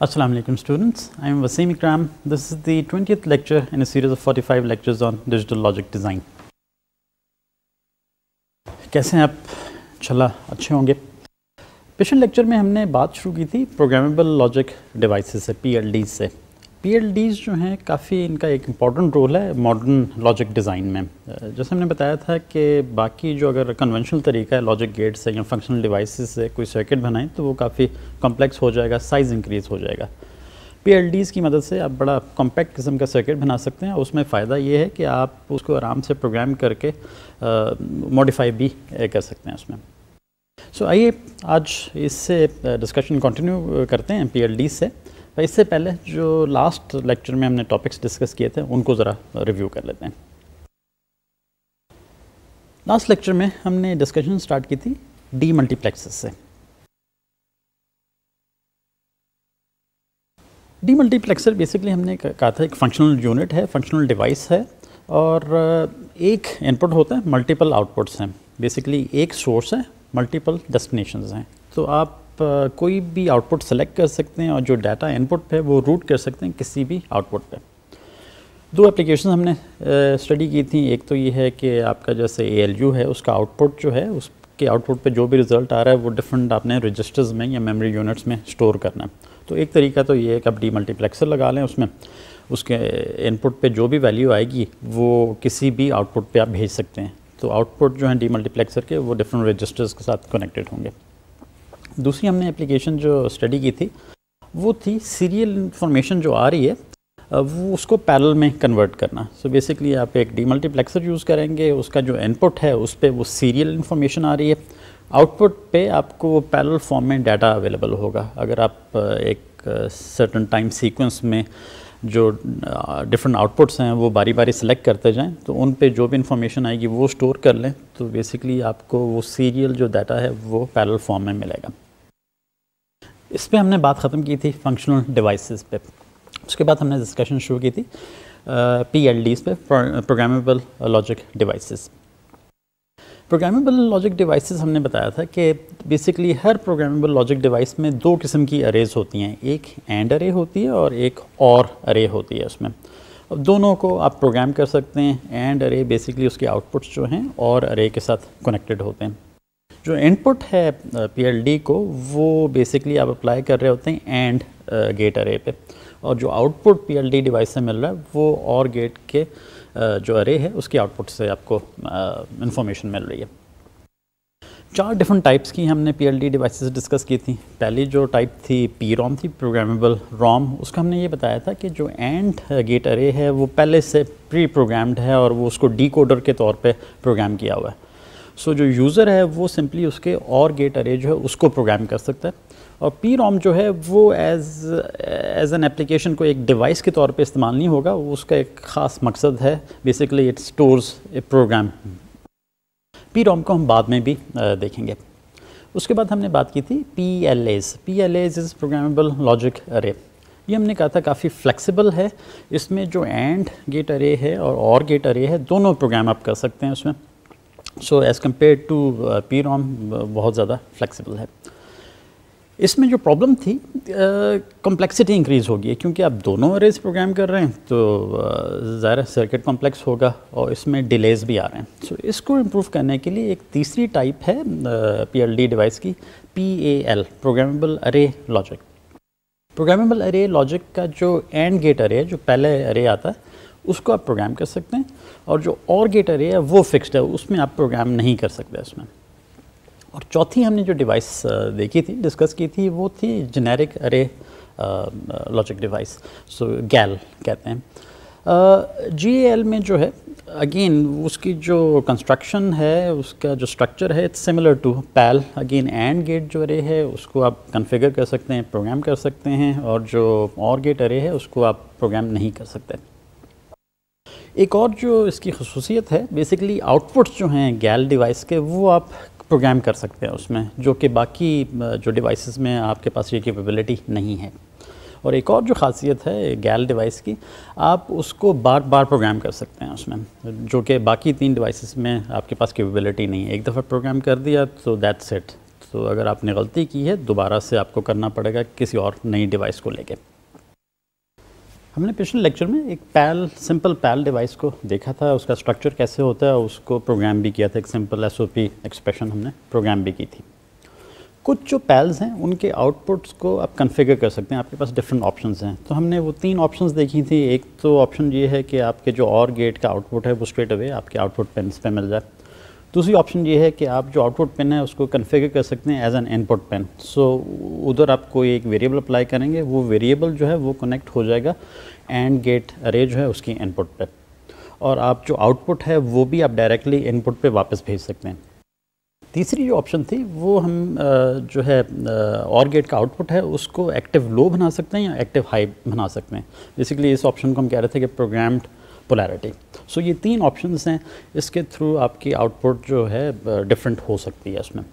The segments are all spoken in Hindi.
Assalamu alaikum students, I am Vaseem Ikram. This is the 20th lecture in a series of 45 lectures on digital logic design. कैसे हैं आप इंशाल्लाह अच्छे होंगे पिछले लेक्चर में हमने बात शुरू की थी प्रोग्रामेबल लॉजिक डिवाइसेस से पीएलडी से पी जो हैं काफ़ी इनका एक इम्पॉर्टेंट रोल है मॉडर्न लॉजिक डिज़ाइन में जैसे हमने बताया था कि बाकी जो अगर कन्वेंशनल तरीका है लॉजिक गेट से या फंक्शनल डिवाइसेस से कोई सर्किट बनाएं तो वो काफ़ी कॉम्प्लेक्स हो जाएगा साइज़ इंक्रीज़ हो जाएगा पी की मदद से आप बड़ा कॉम्पैक्ट किस्म का सर्किट बना सकते हैं उसमें फ़ायदा ये है कि आप उसको आराम से प्रोग्राम करके मॉडिफाई भी कर सकते हैं उसमें सो so, आइए आज इससे डिस्कशन कंटिन्यू करते हैं पी से तो इससे पहले जो लास्ट लेक्चर में हमने टॉपिक्स डिस्कस किए थे उनको ज़रा रिव्यू कर लेते हैं लास्ट लेक्चर में हमने डिस्कशन स्टार्ट की थी डी मल्टीप्लेक्सेस से डी मल्टीप्लेक्सर बेसिकली हमने कहा था एक फंक्शनल यूनिट है फंक्शनल डिवाइस है और एक इनपुट होता है मल्टीपल आउटपुट्स हैं बेसिकली एक सोर्स है मल्टीपल डेस्टिनेशंस हैं तो आप कोई भी आउटपुट सेलेक्ट कर सकते हैं और जो डाटा इनपुट पे वो रूट कर सकते हैं किसी भी आउटपुट पे दो एप्लीकेशन हमने स्टडी की थी एक तो ये है कि आपका जैसे ए है उसका आउटपुट जो है उसके आउटपुट पे जो भी रिज़ल्ट आ रहा है वो डिफरेंट आपने रजिस्टर्स में या मेमोरी यूनिट्स में स्टोर करना है तो एक तरीका तो ये है कि आप डी मल्टीप्लेक्सर लगा लें उसमें उसके इनपुट पे जो भी वैल्यू आएगी वो किसी भी आउटपुट पे आप भेज सकते हैं तो आउटपुट जो है डी मल्टीप्लेक्सर के वो डिफरेंट रजिस्टर्स के साथ कनेक्टेड होंगे दूसरी हमने एप्लीकेशन जो स्टडी की थी वो थी सीरियल इन्फॉर्मेशन जो आ रही है वो उसको पैरल में कन्वर्ट करना सो so बेसिकली आप एक डी मल्टीप्लेक्सर यूज़ करेंगे उसका जो इनपुट है उस पर वो सीरियल इन्फॉर्मेशन आ रही है आउटपुट पे आपको वो पैरल फॉर्म में डाटा अवेलेबल होगा अगर आप एक सर्टन टाइम सीक्वेंस में जो डिफरेंट आउटपुट्स हैं वो बारी बारी सेलेक्ट करते जाएं तो उन पे जो भी इंफॉर्मेशन आएगी वो स्टोर कर लें तो बेसिकली आपको वो सीरियल जो डाटा है वो पैरल फॉर्म में मिलेगा इस पर हमने बात ख़त्म की थी फंक्शनल डिवाइसेस पे उसके बाद हमने डिस्कशन शुरू की थी पी एल डीज़ पर programmable logic devices programmable logic devices हमने बताया था कि बेसिकली हर प्रोग्रामेबल लॉजिक डिवाइस में दो किस्म की अरेज होती हैं एक एंड अरे होती है और एक और अरे होती है उसमें अब दोनों को आप प्रोग्राम कर सकते हैं एंड अरे बेसिकली उसके आउटपुट्स जो हैं और अरे के साथ कनेक्टेड होते हैं जो इनपुट है पी को वो बेसिकली आप अप्लाई कर रहे होते हैं एंड गेट अरे पे और जो आउटपुट पी डिवाइस से मिल रहा है वो और गेट के जो अरे है उसकी आउटपुट से आपको इन्फॉर्मेशन मिल रही है चार डिफरेंट टाइप्स की हमने P L D devices discuss की थी पहली जो टाइप थी पी रोम थी प्रोग्रामेबल रोम उसका हमने ये बताया था कि जो एंड गेट अरे है वो पहले से प्री प्रोग्राम्ड है और वो उसको डी के तौर पर प्रोग्राम किया हुआ है सो so, जो यूज़र है वो सिंपली उसके और गेट अरे जो है उसको प्रोग्राम कर सकता है और पी रोम जो है वो एज एज एन एप्लीकेशन को एक डिवाइस के तौर पे इस्तेमाल नहीं होगा उसका एक ख़ास मकसद है basically it stores a program P ROM को हम बाद में भी देखेंगे उसके बाद हमने बात की थी P L As P L As is programmable logic array ये हमने कहा था काफ़ी फ्लेक्सिबल है इसमें जो एंड गेट अरे है और और गेट अरे है दोनों प्रोग्राम आप कर सकते हैं उसमें so as compared to P ROM बहुत ज़्यादा फ्लेक्सिबल है इसमें जो प्रॉब्लम थी कॉम्प्लेक्सिटी uh, इंक्रीज़ होगी क्योंकि आप दोनों अरेज प्रोग्राम कर रहे हैं तो ज़्यादा सर्किट कॉम्प्लेक्स होगा और इसमें डिलेज भी आ रहे हैं सो so, इसको इम्प्रूव करने के लिए एक तीसरी टाइप है पी एल डी डिवाइस की P A L programmable array logic programmable array logic का जो एंड गेट अरे जो पहले अरे आता है उसको आप प्रोग्राम कर सकते हैं और जो और गेट अरे है वो फिक्स्ड है उसमें आप प्रोग्राम नहीं कर सकते उसमें और चौथी हमने जो डिवाइस देखी थी डिस्कस की थी वो थी जेनेरिक अरे लॉजिक डिवाइस सो गैल कहते हैं जी एल में जो है अगेन उसकी जो कंस्ट्रक्शन है उसका जो स्ट्रक्चर है it's similar to PAL again and gate जो अरे है उसको आप कन्फिगर कर सकते हैं प्रोग्राम कर सकते हैं और जो और गेट अरे है उसको आप प्रोग्राम नहीं कर सकते एक और जो इसकी खसूसियत है बेसिकली आउटपुट्स जो हैं गैल डिवाइस के वो आप प्रोग्राम कर सकते हैं उसमें जो कि बाकी जो डिवाइसेस में आपके पास ये कैपेबिलिटी नहीं है और एक और जो खासियत है गैल डिवाइस की आप उसको बार बार प्रोग्राम कर सकते हैं उसमें जो कि बाकी तीन डिवाइसेस में आपके पास कैपेबिलिटी नहीं है एक दफ़ा प्रोग्राम कर दिया तो दैट्स इट तो अगर आपने गलती की है दोबारा से आपको करना पड़ेगा किसी और नई डिवाइस को लेके हमने पिछले लेक्चर में एक पैल सिंपल पैल डिवाइस को देखा था उसका स्ट्रक्चर कैसे होता है उसको प्रोग्राम भी किया था एक सिंपल एसओपी एक्सप्रेशन हमने प्रोग्राम भी की थी कुछ जो पैल्स हैं उनके आउटपुट्स को आप कन्फिगर कर सकते हैं आपके पास डिफरेंट ऑप्शंस हैं तो हमने वो तीन ऑप्शंस देखी थी एक तो ऑप्शन ये है कि आपके जो और गेट का आउटपुट है वो स्ट्रेट अवे आपके आउटपुट पेंस पे मिल जाए दूसरी ऑप्शन ये है कि आप जो आउटपुट पेन है उसको कन्फिगर कर सकते हैं as an input pin so उधर आप कोई एक वेरिएबल अप्लाई करेंगे वो वेरिएबल जो है वो कनेक्ट हो जाएगा एंड गेट अरे जो है उसकी इनपुट पे और आप जो आउटपुट है वो भी आप डायरेक्टली इनपुट पे वापस भेज सकते हैं तीसरी जो ऑप्शन थी वो हम जो है और गेट का आउटपुट है उसको एक्टिव लो बना सकते हैं या एक्टिव हाई बना सकते हैं बेसिकली इस ऑप्शन को हम कह रहे थे कि प्रोग्राम्ड पोलैरिटी सो ये तीन ऑप्शंस हैं इसके थ्रू आपकी आउटपुट जो है डिफरेंट uh, हो सकती है इसमें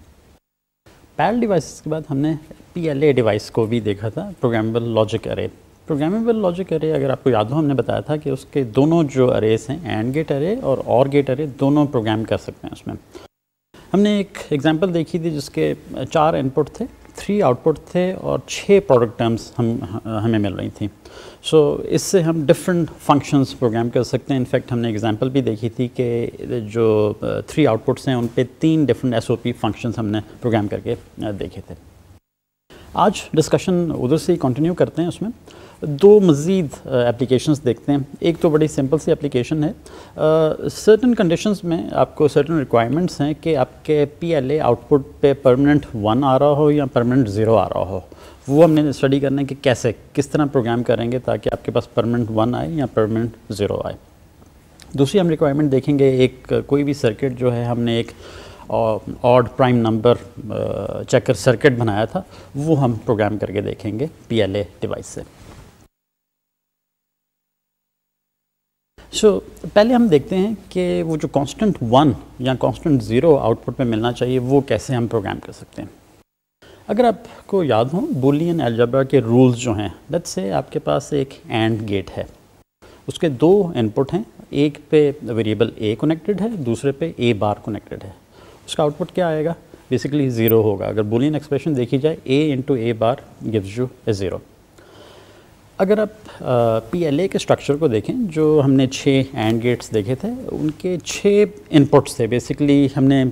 पैल डिवाइस के बाद हमने पी डिवाइस को भी देखा था programmable logic array programmable logic array अगर आपको याद हो हमने बताया था कि उसके दोनों जो अरेस हैं एंड गेट अरे और और गेट अरे दोनों प्रोग्राम कर सकते हैं उसमें हमने एक एग्जांपल देखी थी जिसके uh, चार इनपुट थे थ्री आउटपुट थे और छः प्रोडक्ट टर्म्स हम हमें मिल रही थी सो इससे हम डिफरेंट फंक्शंस प्रोग्राम कर सकते हैं इनफैक्ट हमने एग्जांपल भी देखी थी कि जो थ्री आउटपुट्स हैं उन पे तीन डिफरेंट एसओपी फंक्शंस हमने प्रोग्राम करके देखे थे आज डिस्कशन उधर से ही कंटिन्यू करते हैं उसमें दो मज़ीद एप्लीकेशंस देखते हैं एक तो बड़ी सिंपल सी एप्लीकेशन है सर्टन कंडीशंस में आपको सर्टन रिक्वायरमेंट्स हैं कि आपके पीएलए आउटपुट पे परमानेंट वन आ रहा हो या परमानेंट ज़ीरो आ रहा हो वो हमने स्टडी करना है कि कैसे किस तरह प्रोग्राम करेंगे ताकि आपके पास परमानेंट वन आए या परमानेंट ज़ीरो आए दूसरी हम रिक्वायरमेंट देखेंगे एक कोई भी सर्किट जो है हमने एक odd prime number checker circuit बनाया था वो हम प्रोग्राम करके देखेंगे ए डिवाइस से सो so, पहले हम देखते हैं कि वो जो कांस्टेंट वन या कांस्टेंट ज़ीरो आउटपुट में मिलना चाहिए वो कैसे हम प्रोग्राम कर सकते हैं अगर आपको याद हो बुलियन एलजबरा के रूल्स जो हैं लेट्स से आपके पास एक एंड गेट है उसके दो इनपुट हैं एक पे वेरिएबल ए कनेक्टेड है दूसरे पे ए बार कनेक्टेड है उसका आउटपुट क्या आएगा बेसिकली ज़ीरो होगा अगर बुलियन एक्सप्रेशन देखी जाए A into A bar gives you a zero अगर आप पीएलए के स्ट्रक्चर को देखें जो हमने छः एंड गेट्स देखे थे उनके छः इनपुट्स थे बेसिकली हमने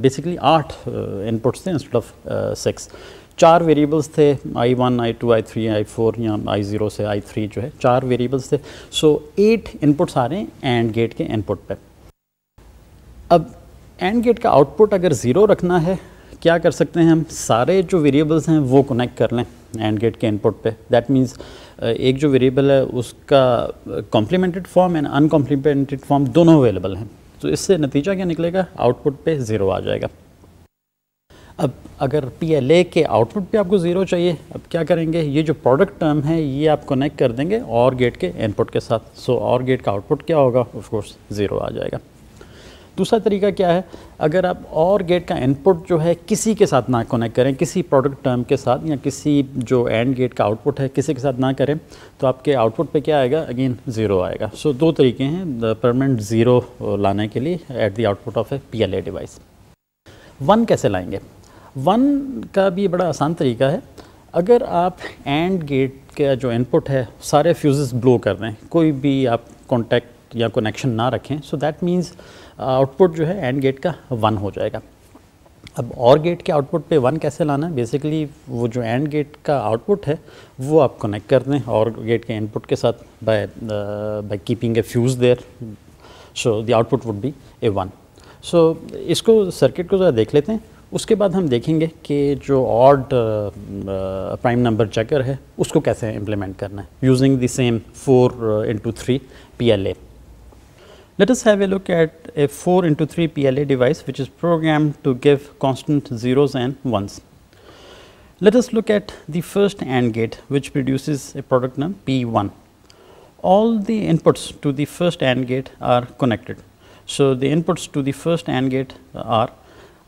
बेसिकली आठ इनपुट्स थे इंस्टेड ऑफ सिक्स चार वेरिएबल्स थे I one I two I three I four या आई ज़ीरो से आई थ्री जो है चार वेरिएबल्स थे सो एट इनपुट्स आ रहे हैं एंड गेट के इनपुट पर अब एंड गेट का आउटपुट अगर ज़ीरो रखना है क्या कर सकते हैं हम सारे जो वेरिएबल्स हैं वो कनेक्ट कर लें एंड गेट के इनपुट पे दैट मीन्स uh, एक जो वेरिएबल है उसका complemented form and uncomplemented form दोनों अवेलेबल हैं तो इससे नतीजा क्या निकलेगा आउटपुट पे ज़ीरो आ जाएगा अब अगर पी एल ए के आउटपुट पे आपको ज़ीरो चाहिए अब क्या करेंगे ये जो प्रोडक्ट टर्म है ये आप कनेक्ट कर देंगे और गेट के इनपुट के साथ सो so, और गेट का आउटपुट क्या होगा ऑफकोर्स ज़ीरो आ जाएगा दूसरा तरीका क्या है अगर आप और गेट का इनपुट जो है किसी के साथ ना कनेक्ट करें किसी प्रोडक्ट टर्म के साथ या किसी जो एंड गेट का आउटपुट है किसी के साथ ना करें तो आपके आउटपुट पे क्या आएगा अगेन ज़ीरो आएगा सो so, दो तरीके हैं परमानेंट ज़ीरो लाने के लिए at the output of a P device one कैसे लाएंगे वन का भी बड़ा आसान तरीका है अगर आप एंड गेट का जो इनपुट है सारे फ्यूज़ ब्लो कर रहे हैं कोई भी आप कॉन्टैक्ट या कनेक्शन ना रखें सो दैट मीन्स आउटपुट जो है एंड गेट का वन हो जाएगा अब और गेट के आउटपुट पे वन कैसे लाना है बेसिकली वो जो एंड गेट का आउटपुट है वो आप कनेक्ट कर दें और गेट के इनपुट के साथ by by keeping a fuse there so the output would be a one सो इसको सर्किट को ज़रा देख लेते हैं उसके बाद हम देखेंगे कि जो ऑड प्राइम नंबर चेकर है उसको कैसे इम्प्लीमेंट करना है using the same four into three P L A Let us have a look at a 4 into 3 PLA device which is programmed to give constant zeros and ones. Let us look at the first AND gate which produces a product num P1. All the inputs to the first AND gate are connected. So, the inputs to the first AND gate are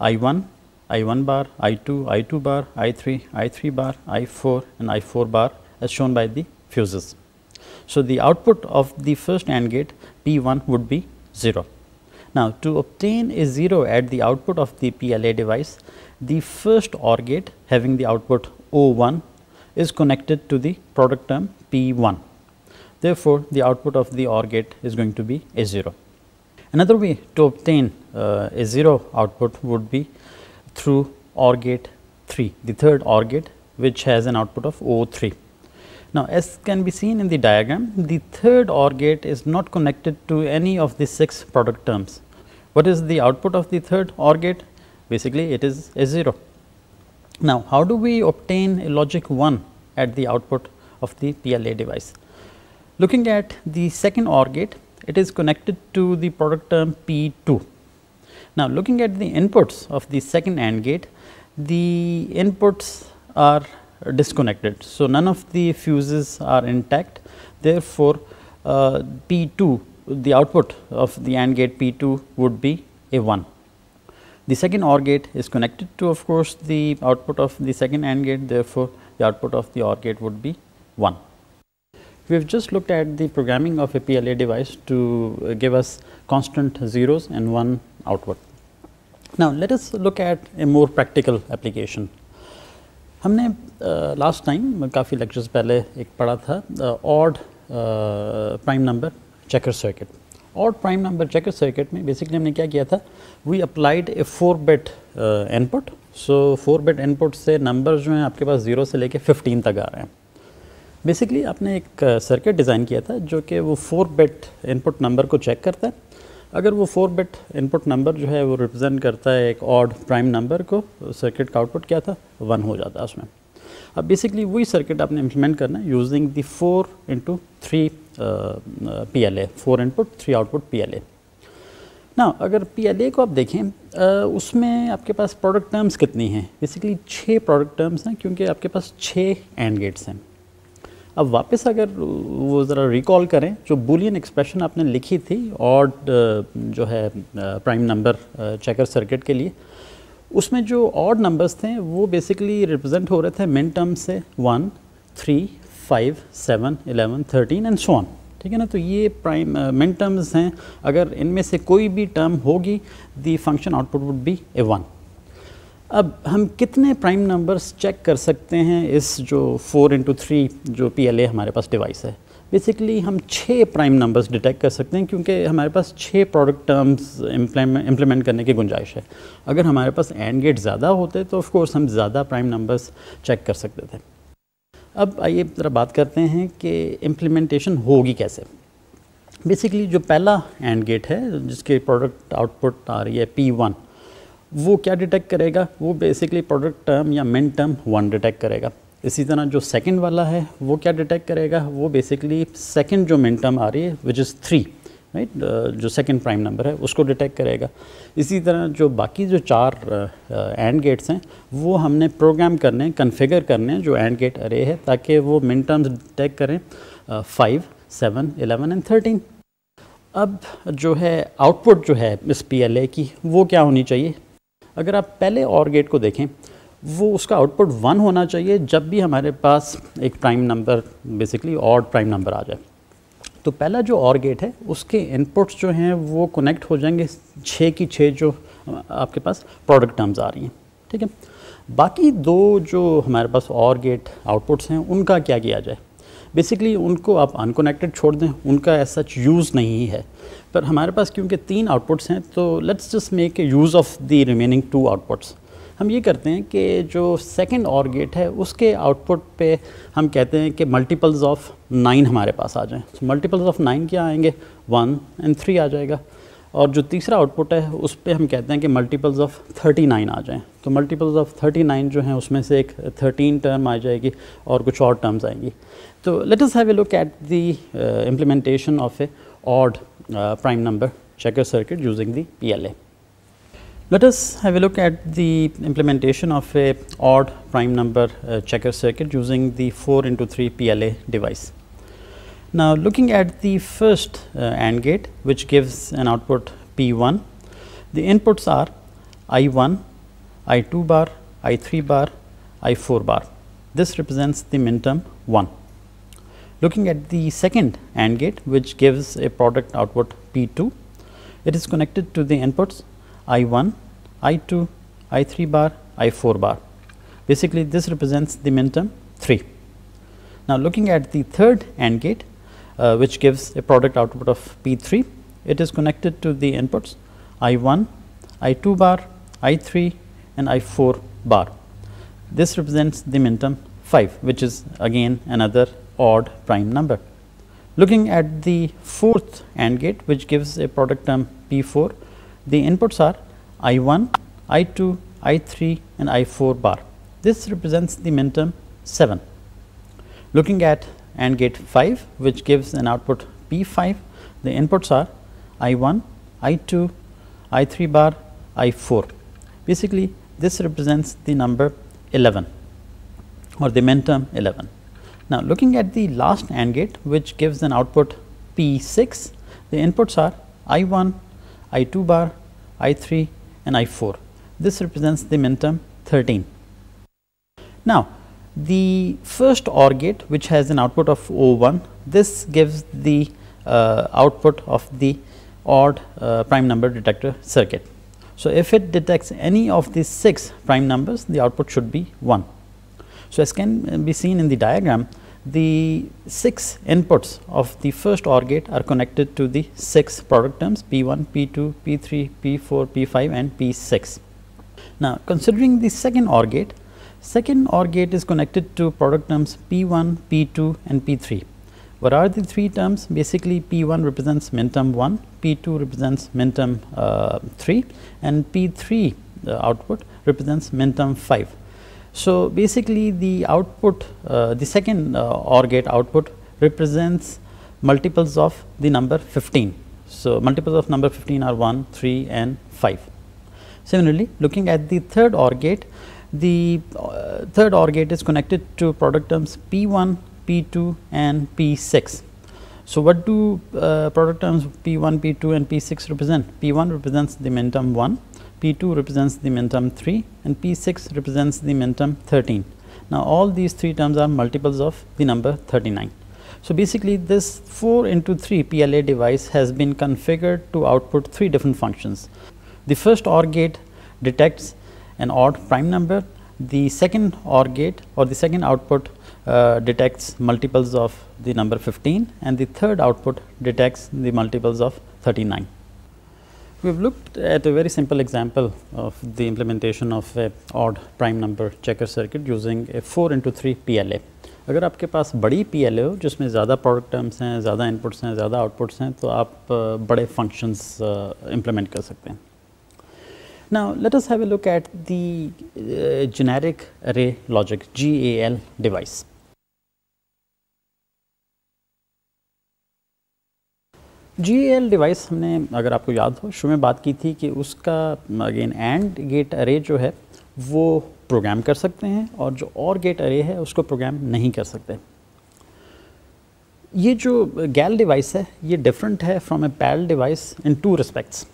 I1, I1 bar, I2, I2 bar, I3, I3 bar, I4 and I4 bar as shown by the fuses. So, the output of the first AND gate P 1 would be 0. Now, to obtain a 0 at the output of the PLA device, the first OR gate having the output O 1 is connected to the product term P 1. Therefore, the output of the OR gate is going to be a 0. Another way to obtain uh, a 0 output would be through OR gate 3, the third OR gate which has an output of O 3. Now, as can be seen in the diagram, the third OR gate is not connected to any of the six product terms. What is the output of the third OR gate? Basically, it is a 0. Now, how do we obtain a logic 1 at the output of the PLA device? Looking at the second OR gate, it is connected to the product term P2. Now, looking at the inputs of the second AND gate, the inputs are disconnected. So, none of the fuses are intact therefore, uh, P2 the output of the AND gate P2 would be a 1. The second OR gate is connected to of course, the output of the second AND gate therefore, the output of the OR gate would be 1. We have just looked at the programming of a PLA device to uh, give us constant zeros and 1 output. Now, let us look at a more practical application हमने लास्ट टाइम काफ़ी लेक्चर्स पहले एक पढ़ा था odd prime number checker circuit odd prime number checker circuit में बेसिकली हमने क्या किया था we applied a four bit input so four bit input से नंबर जो हैं आपके पास ज़ीरो से लेके फिफ्टीन तक आ रहे हैं बेसिकली आपने एक सर्किट डिज़ाइन किया था जो कि वो फोर बेट इनपुट नंबर को चेक करता है अगर वो फोर बिट इनपुट नंबर जो है वो रिप्रेजेंट करता है एक ऑड प्राइम नंबर को सर्किट का आउटपुट क्या था वन हो जाता है उसमें अब बेसिकली वही सर्किट आपने इम्प्लीमेंट करना है using the four into three P L A four input three output P L A ना अगर पी एल ए को आप देखें आ, uh, उसमें आपके पास प्रोडक्ट टर्म्स कितनी हैं बेसिकली छः प्रोडक्ट टर्म्स हैं क्योंकि आपके पास छः एंड गेट्स हैं अब वापस अगर वो ज़रा रिकॉल करें जो बुलियन एक्सप्रेशन आपने लिखी थी और जो है प्राइम नंबर चेकर सर्किट के लिए उसमें जो ऑड नंबर्स थे वो बेसिकली रिप्रेजेंट हो रहे थे मिन टर्म से one three five seven eleven thirteen and on ठीक है ना तो ये प्राइम मिन टर्म्स हैं अगर इनमें से कोई भी टर्म होगी the function output would be a one अब हम कितने प्राइम नंबर्स चेक कर सकते हैं इस जो फोर इंटू थ्री जो पी एल ए हमारे पास डिवाइस है बेसिकली हम छः प्राइम नंबर्स डिटेक्ट कर सकते हैं क्योंकि हमारे पास छः प्रोडक्ट टर्म्स इम्प्लीमेंट करने की गुंजाइश है अगर हमारे पास एंड गेट ज़्यादा होते तो ऑफ़ हम ज़्यादा प्राइम नंबर्स चेक कर सकते थे अब आइए ज़रा बात करते हैं कि इम्प्लीमेंटेशन होगी कैसे बेसिकली जो पहला एंड गेट है जिसके प्रोडक्ट आउटपुट आ रही है पी वन वो क्या डिटेक्ट करेगा वो बेसिकली प्रोडक्ट टर्म या मेन टर्म वन डिटेक्ट करेगा इसी तरह जो सेकंड वाला है वो क्या डिटेक्ट करेगा वो बेसिकली सेकंड जो मेन टर्म आ रही है विच इज़ थ्री राइट जो सेकंड प्राइम नंबर है उसको डिटेक्ट करेगा इसी तरह जो बाकी जो चार एंड uh, गेट्स uh, हैं वो हमने प्रोग्राम करने कन्फिगर करने जो एंड गेट अरे है ताकि वो मिन टर्म्स डिटेक्ट करें five seven eleven and thirteen अब जो है आउटपुट जो है इस पी की वो क्या होनी चाहिए अगर आप पहले और गेट को देखें वो उसका आउटपुट वन होना चाहिए जब भी हमारे पास एक प्राइम नंबर बेसिकली और प्राइम नंबर आ जाए तो पहला जो और गेट है उसके इनपुट्स जो हैं वो कनेक्ट हो जाएंगे छः की छः जो आपके पास प्रोडक्ट टर्म्स आ रही हैं ठीक है बाकी दो जो हमारे पास और गेट आउटपुट्स हैं उनका क्या किया जाए बेसिकली उनको आप अनकोनेक्टेड छोड़ दें उनका एज सच यूज़ नहीं है पर हमारे पास क्योंकि तीन आउटपुट्स हैं तो let's just make a use of the remaining two outputs हम ये करते हैं कि जो सेकेंड और गेट है उसके आउटपुट पे हम कहते हैं कि मल्टीपल्स ऑफ नाइन हमारे पास आ जाएँ तो मल्टीपल्स ऑफ नाइन क्या आएंगे वन एंड थ्री आ जाएगा और जो तीसरा आउटपुट है उस पर हम कहते हैं कि मल्टीपल्स ऑफ थर्टी नाइन आ जाएँ तो मल्टीपल्स ऑफ थर्टी नाइन जो हैं उसमें से एक थर्टीन टर्म आ जाएगी और कुछ और टर्म्स आएंगी So, let us have a look at the uh, implementation of a odd uh, prime number checker circuit using the PLA. Let us have a look at the implementation of a odd prime number uh, checker circuit using the 4 into 3 PLA device. Now, looking at the first uh, AND gate which gives an output P1, the inputs are I1, I2 bar, I3 bar, I4 bar. This represents the minterm 1. Looking at the second AND gate which gives a product output P2, it is connected to the inputs I1, I2, I3 bar, I4 bar. Basically this represents the minterm 3. Now looking at the third AND gate uh, which gives a product output of P3, it is connected to the inputs I1, I2 bar, I3 and I4 bar. This represents the minterm 5 which is again another odd prime number. Looking at the fourth AND gate which gives a product term P 4, the inputs are I 1, I 2, I 3 and I 4 bar. This represents the min term 7. Looking at AND gate 5 which gives an output P 5, the inputs are I 1, I 2, I 3 bar, I 4. Basically this represents the number 11 or the min term 11. Now, looking at the last AND gate which gives an output P6, the inputs are I1, I2 bar, I3 and I4. This represents the minterm 13. Now, the first OR gate which has an output of O1, this gives the uh, output of the odd uh, prime number detector circuit. So, if it detects any of these 6 prime numbers, the output should be 1. So, as can be seen in the diagram, the 6 inputs of the first OR gate are connected to the 6 product terms P1, P2, P3, P4, P5 and P6. Now, considering the second OR gate, second OR gate is connected to product terms P1, P2 and P3. What are the three terms? Basically, P1 represents term 1, P2 represents minterm uh, 3 and P3 uh, output represents term 5. So, basically the output, uh, the second uh, OR gate output represents multiples of the number 15. So, multiples of number 15 are 1, 3 and 5. Similarly, looking at the third OR gate, the uh, third OR gate is connected to product terms P1, P2 and P6. So, what do uh, product terms P1, P2 and P6 represent? P1 represents the momentum 1, P 2 represents the momentum 3 and P 6 represents the momentum 13. Now, all these three terms are multiples of the number 39. So, basically this 4 into 3 PLA device has been configured to output three different functions. The first OR gate detects an odd prime number, the second OR gate or the second output uh, detects multiples of the number 15 and the third output detects the multiples of 39. We have looked at a very simple example of the implementation of a odd prime number checker circuit using a 4 into 3 PLA. अगर आपके पास बड़ी पी एल ए हो जिसमें ज़्यादा product टर्म्स हैं ज़्यादा इनपुट्स हैं ज़्यादा आउटपुट्स हैं तो आप बड़े फंक्शंस इम्प्लीमेंट कर सकते हैं Now, let us have a look at the uh, generic array logic GAL device. G L device हमने अगर आपको याद हो शुरू में बात की थी कि उसका अगेन एंड गेट अरे जो है वो प्रोग्राम कर सकते हैं और जो और गेट अरे है उसको प्रोग्राम नहीं कर सकते ये जो गैल डिवाइस है ये डिफरेंट है from a PAL device in two respects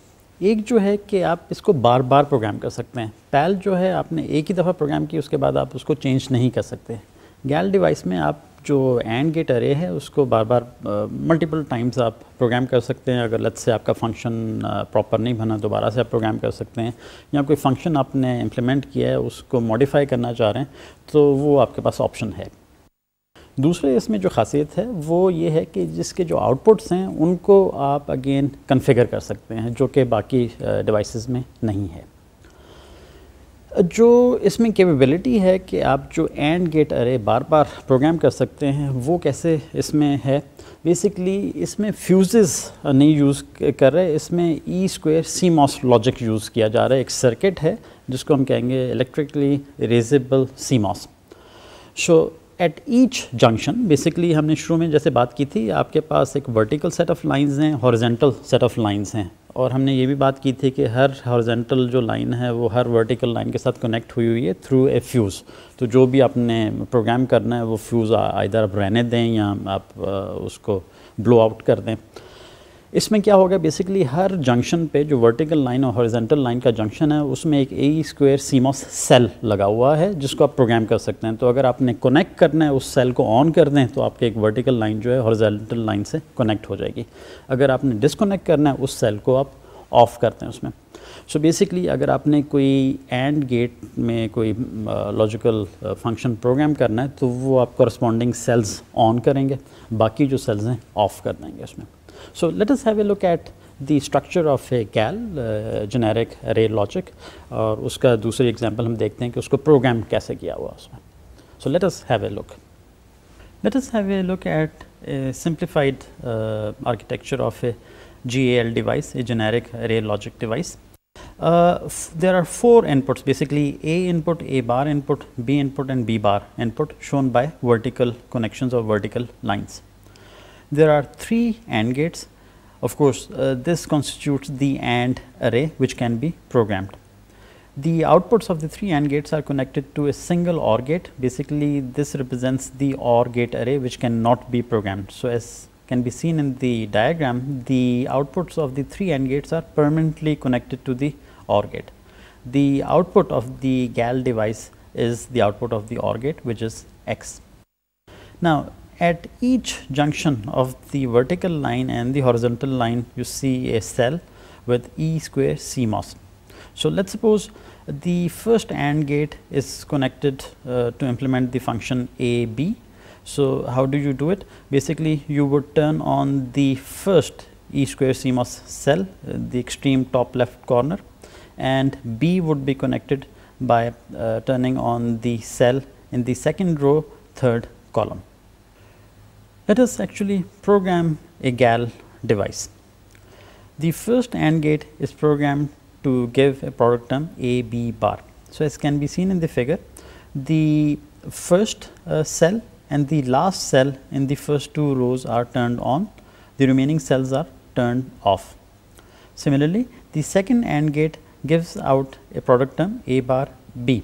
एक जो है कि आप इसको बार बार प्रोग्राम कर सकते हैं पैल जो है आपने एक ही दफ़ा प्रोग्राम की उसके बाद आप उसको चेंज नहीं कर सकते गैल डिवाइस में आप जो एंड गेट अरे है उसको बार बार मल्टीपल टाइम्स आप प्रोग्राम कर सकते हैं अगर लत से आपका फंक्शन प्रॉपर नहीं बना दोबारा से आप प्रोग्राम कर सकते हैं या कोई फंक्शन आपने इम्प्लीमेंट किया है उसको मॉडिफाई करना चाह रहे हैं तो वो आपके पास ऑप्शन है दूसरे इसमें जो खासियत है वो ये है कि जिसके जो आउटपुट्स हैं उनको आप अगेन कन्फिगर कर सकते हैं जो कि बाकी डिवाइसेस में नहीं है जो इसमें कैपेबिलिटी है कि आप जो एंड गेट अरे बार बार प्रोग्राम कर सकते हैं वो कैसे इसमें है बेसिकली इसमें फ्यूज़ नहीं यूज़ कर रहे इसमें E square CMOS logic use किया जा रहा है एक सर्किट है जिसको हम कहेंगे electrically erasable CMOS so at each junction basically हमने शुरू में जैसे बात की थी आपके पास एक वर्टिकल सेट ऑफ लाइंस हैं हॉरिजेंटल सेट ऑफ लाइंस हैं और हमने ये भी बात की थी कि हर हॉर्जेंटल जो लाइन है वो हर वर्टिकल लाइन के साथ कनेक्ट हुई हुई है थ्रू ए फ्यूज़ तो जो भी आपने प्रोग्राम करना है वो फ्यूज़ इधर आप रहने दें या आप उसको ब्लो आउट कर दें इसमें क्या होगा बेसिकली हर जंक्शन पे जो वर्टिकल लाइन और हॉरिजेंटल लाइन का जंक्शन है उसमें एक ए स्क्वेयर सीमॉस सेल लगा हुआ है जिसको आप प्रोग्राम कर सकते हैं तो अगर आपने कनेक्ट करना है उस सेल को ऑन कर दें तो आपके एक वर्टिकल लाइन जो है हॉरिजेंटल लाइन से कनेक्ट हो जाएगी अगर आपने डिसकोनेक्ट करना है उस सेल को आप ऑफ़ करते हैं उसमें सो so बेसिकली अगर आपने कोई एंड गेट में कोई लॉजिकल फंक्शन प्रोग्राम करना है तो वो आप करस्पॉन्डिंग सेल्स ऑन करेंगे बाकी जो सेल्स हैं ऑफ़ कर देंगे उसमें So let us have a look at the structure of a gal uh, generic array logic or uska दूसरी example. हम देखते हैं कि उसको program So let us have a look. Let us have a look at a simplified uh, architecture of a GAL device, a generic array logic device. Uh, there are four inputs basically A input, A bar input, B input and B bar input shown by vertical connections or vertical lines there are three AND gates. Of course, uh, this constitutes the AND array which can be programmed. The outputs of the three AND gates are connected to a single OR gate. Basically, this represents the OR gate array which cannot be programmed. So, as can be seen in the diagram, the outputs of the three AND gates are permanently connected to the OR gate. The output of the GAL device is the output of the OR gate which is X. Now, at each junction of the vertical line and the horizontal line you see a cell with E square CMOS. So, let us suppose the first AND gate is connected uh, to implement the function A B. So, how do you do it? Basically, you would turn on the first E square CMOS cell, uh, the extreme top left corner and B would be connected by uh, turning on the cell in the second row third column. Let us actually program a GAL device. The first AND gate is programmed to give a product term A B bar. So, as can be seen in the figure, the first uh, cell and the last cell in the first two rows are turned on, the remaining cells are turned off. Similarly, the second AND gate gives out a product term A bar B.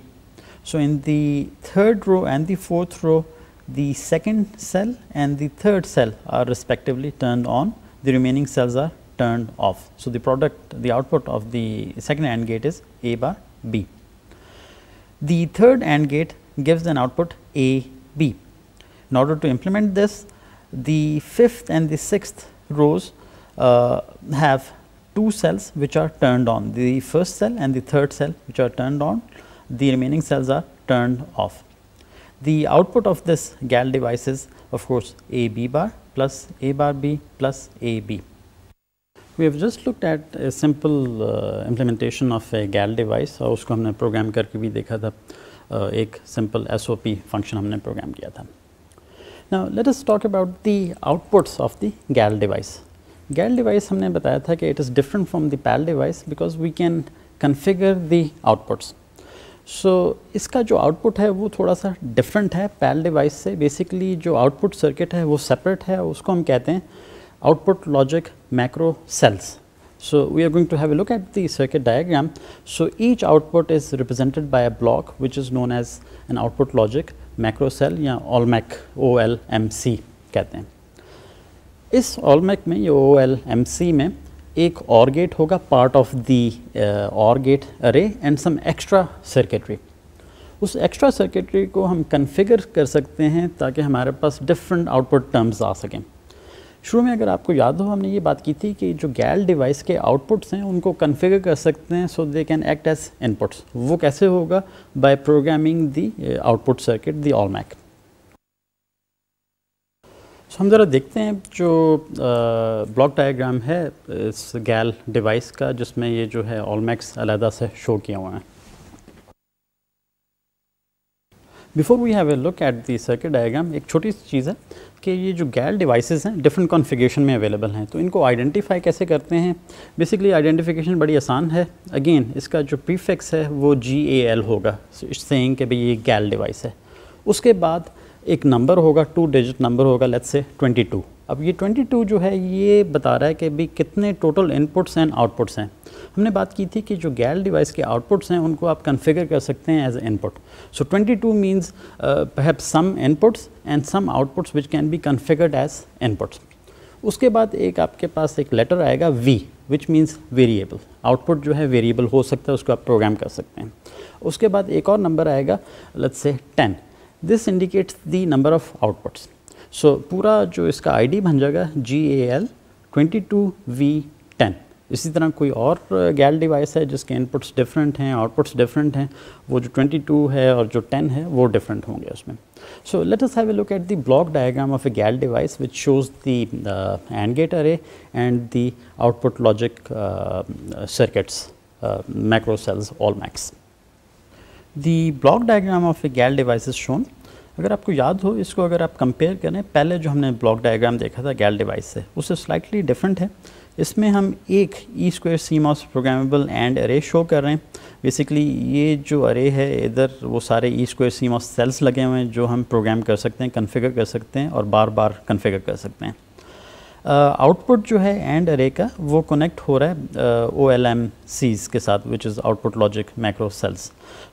So, in the third row and the fourth row the second cell and the third cell are respectively turned on, the remaining cells are turned off. So, the product the output of the second AND gate is A bar B. The third AND gate gives an output A B. In order to implement this, the fifth and the sixth rows uh, have two cells which are turned on, the first cell and the third cell which are turned on, the remaining cells are turned off. The output of this GAL device is of course A B bar plus A bar B plus A B. We have just looked at a simple uh, implementation of a GAL device और उसको हमने program करके भी uh, simple SOP function हमने program किया Now let us talk about the outputs of the GAL device. GAL device हमने बताया था कि it is different from the PAL device because we can configure the outputs. So so, इसका जो आउटपुट है वो थोड़ा सा डिफरेंट है पैल डिवाइस से बेसिकली जो आउटपुट सर्किट है वो सेपरेट है उसको हम कहते हैं output logic macro cells so we are going to have look at the circuit diagram so each output is represented by a block which is known as an output logic macro cell या OLMC O L M C कहते हैं इस ऑल मैक में ये ओ एल एम सी में एक और गेट होगा part of the or gate array and some extra circuitry उस एक्स्ट्रा सर्किटरी को हम कन्फिगर कर सकते हैं ताकि हमारे पास डिफरेंट आउटपुट टर्म्स आ सकें शुरू में अगर आपको याद हो हमने ये बात की थी कि जो गैल डिवाइस के आउटपुट्स हैं उनको कन्फिगर कर सकते हैं so they can act as inputs वो कैसे होगा by programming the output circuit the OLMC so हम ज़रा देखते हैं जो ब्लॉक डायग्राम है इस गैल डिवाइस का जिसमें ये जो है ऑलमैक्स अलहदा से शो किया हुआ है before we have a look at the circuit diagram एक छोटी सी चीज़ है कि ये जो गैल डिवाइसेस हैं डिफरेंट कॉन्फ़िगरेशन में अवेलेबल हैं तो इनको आइडेंटिफाई कैसे करते हैं बेसिकली आइडेंटिफिकेशन बड़ी आसान है अगेन इसका जो प्रीफिक्स है वो जी ए एल होगा सेइंग कि भाई ये गैल डिवाइस है उसके बाद एक नंबर होगा टू डिजिट नंबर होगा लेट्स से 22 अब ये 22 जो है ये बता रहा है कि भी कितने टोटल इनपुट्स एंड आउटपुट्स हैं हमने बात की थी कि जो गैल डिवाइस के आउटपुट्स हैं उनको आप कन्फिगर कर सकते हैं as input so 22 two means have some inputs and some outputs which can be configured as inputs उसके बाद एक आपके पास एक लेटर आएगा V which means variable output जो है वेरिएबल हो सकता है उसको आप प्रोग्राम कर सकते हैं उसके बाद एक और नंबर आएगा let's say ten this indicates the number of outputs. So, पूरा जो इसका आईडी बन जाएगा G A L twenty two V ten इसी तरह कोई और गैल डिवाइस है जिसके इनपुट्स डिफरेंट हैं आउटपुट्स डिफरेंट हैं वो जो 22 है और जो 10 है वो डिफरेंट होंगे उसमें so let us have a look at the block diagram of a GAL device which shows the and gate array and the output logic circuits macro cells OLMCs the block diagram of a GAL device is shown अगर आपको याद हो इसको अगर आप कंपेयर करें पहले जो हमने ब्लॉक डायग्राम देखा था गैल डिवाइस से उससे स्लाइटली डिफरेंट है इसमें हम एक E square CMOS MOS programmable and array show कर रहे हैं बेसिकली ये जो अरे है इधर वो सारे ई स्क्वेयर सीमॉस सेल्स लगे हुए हैं जो हम प्रोग्राम कर सकते हैं कन्फिगर कर सकते हैं और बार बार कन्फिगर कर सकते हैं आउटपुट uh, जो है एंड अरे का वो कनेक्ट हो रहा है ओ एल एम सीज के साथ which is output logic macro cells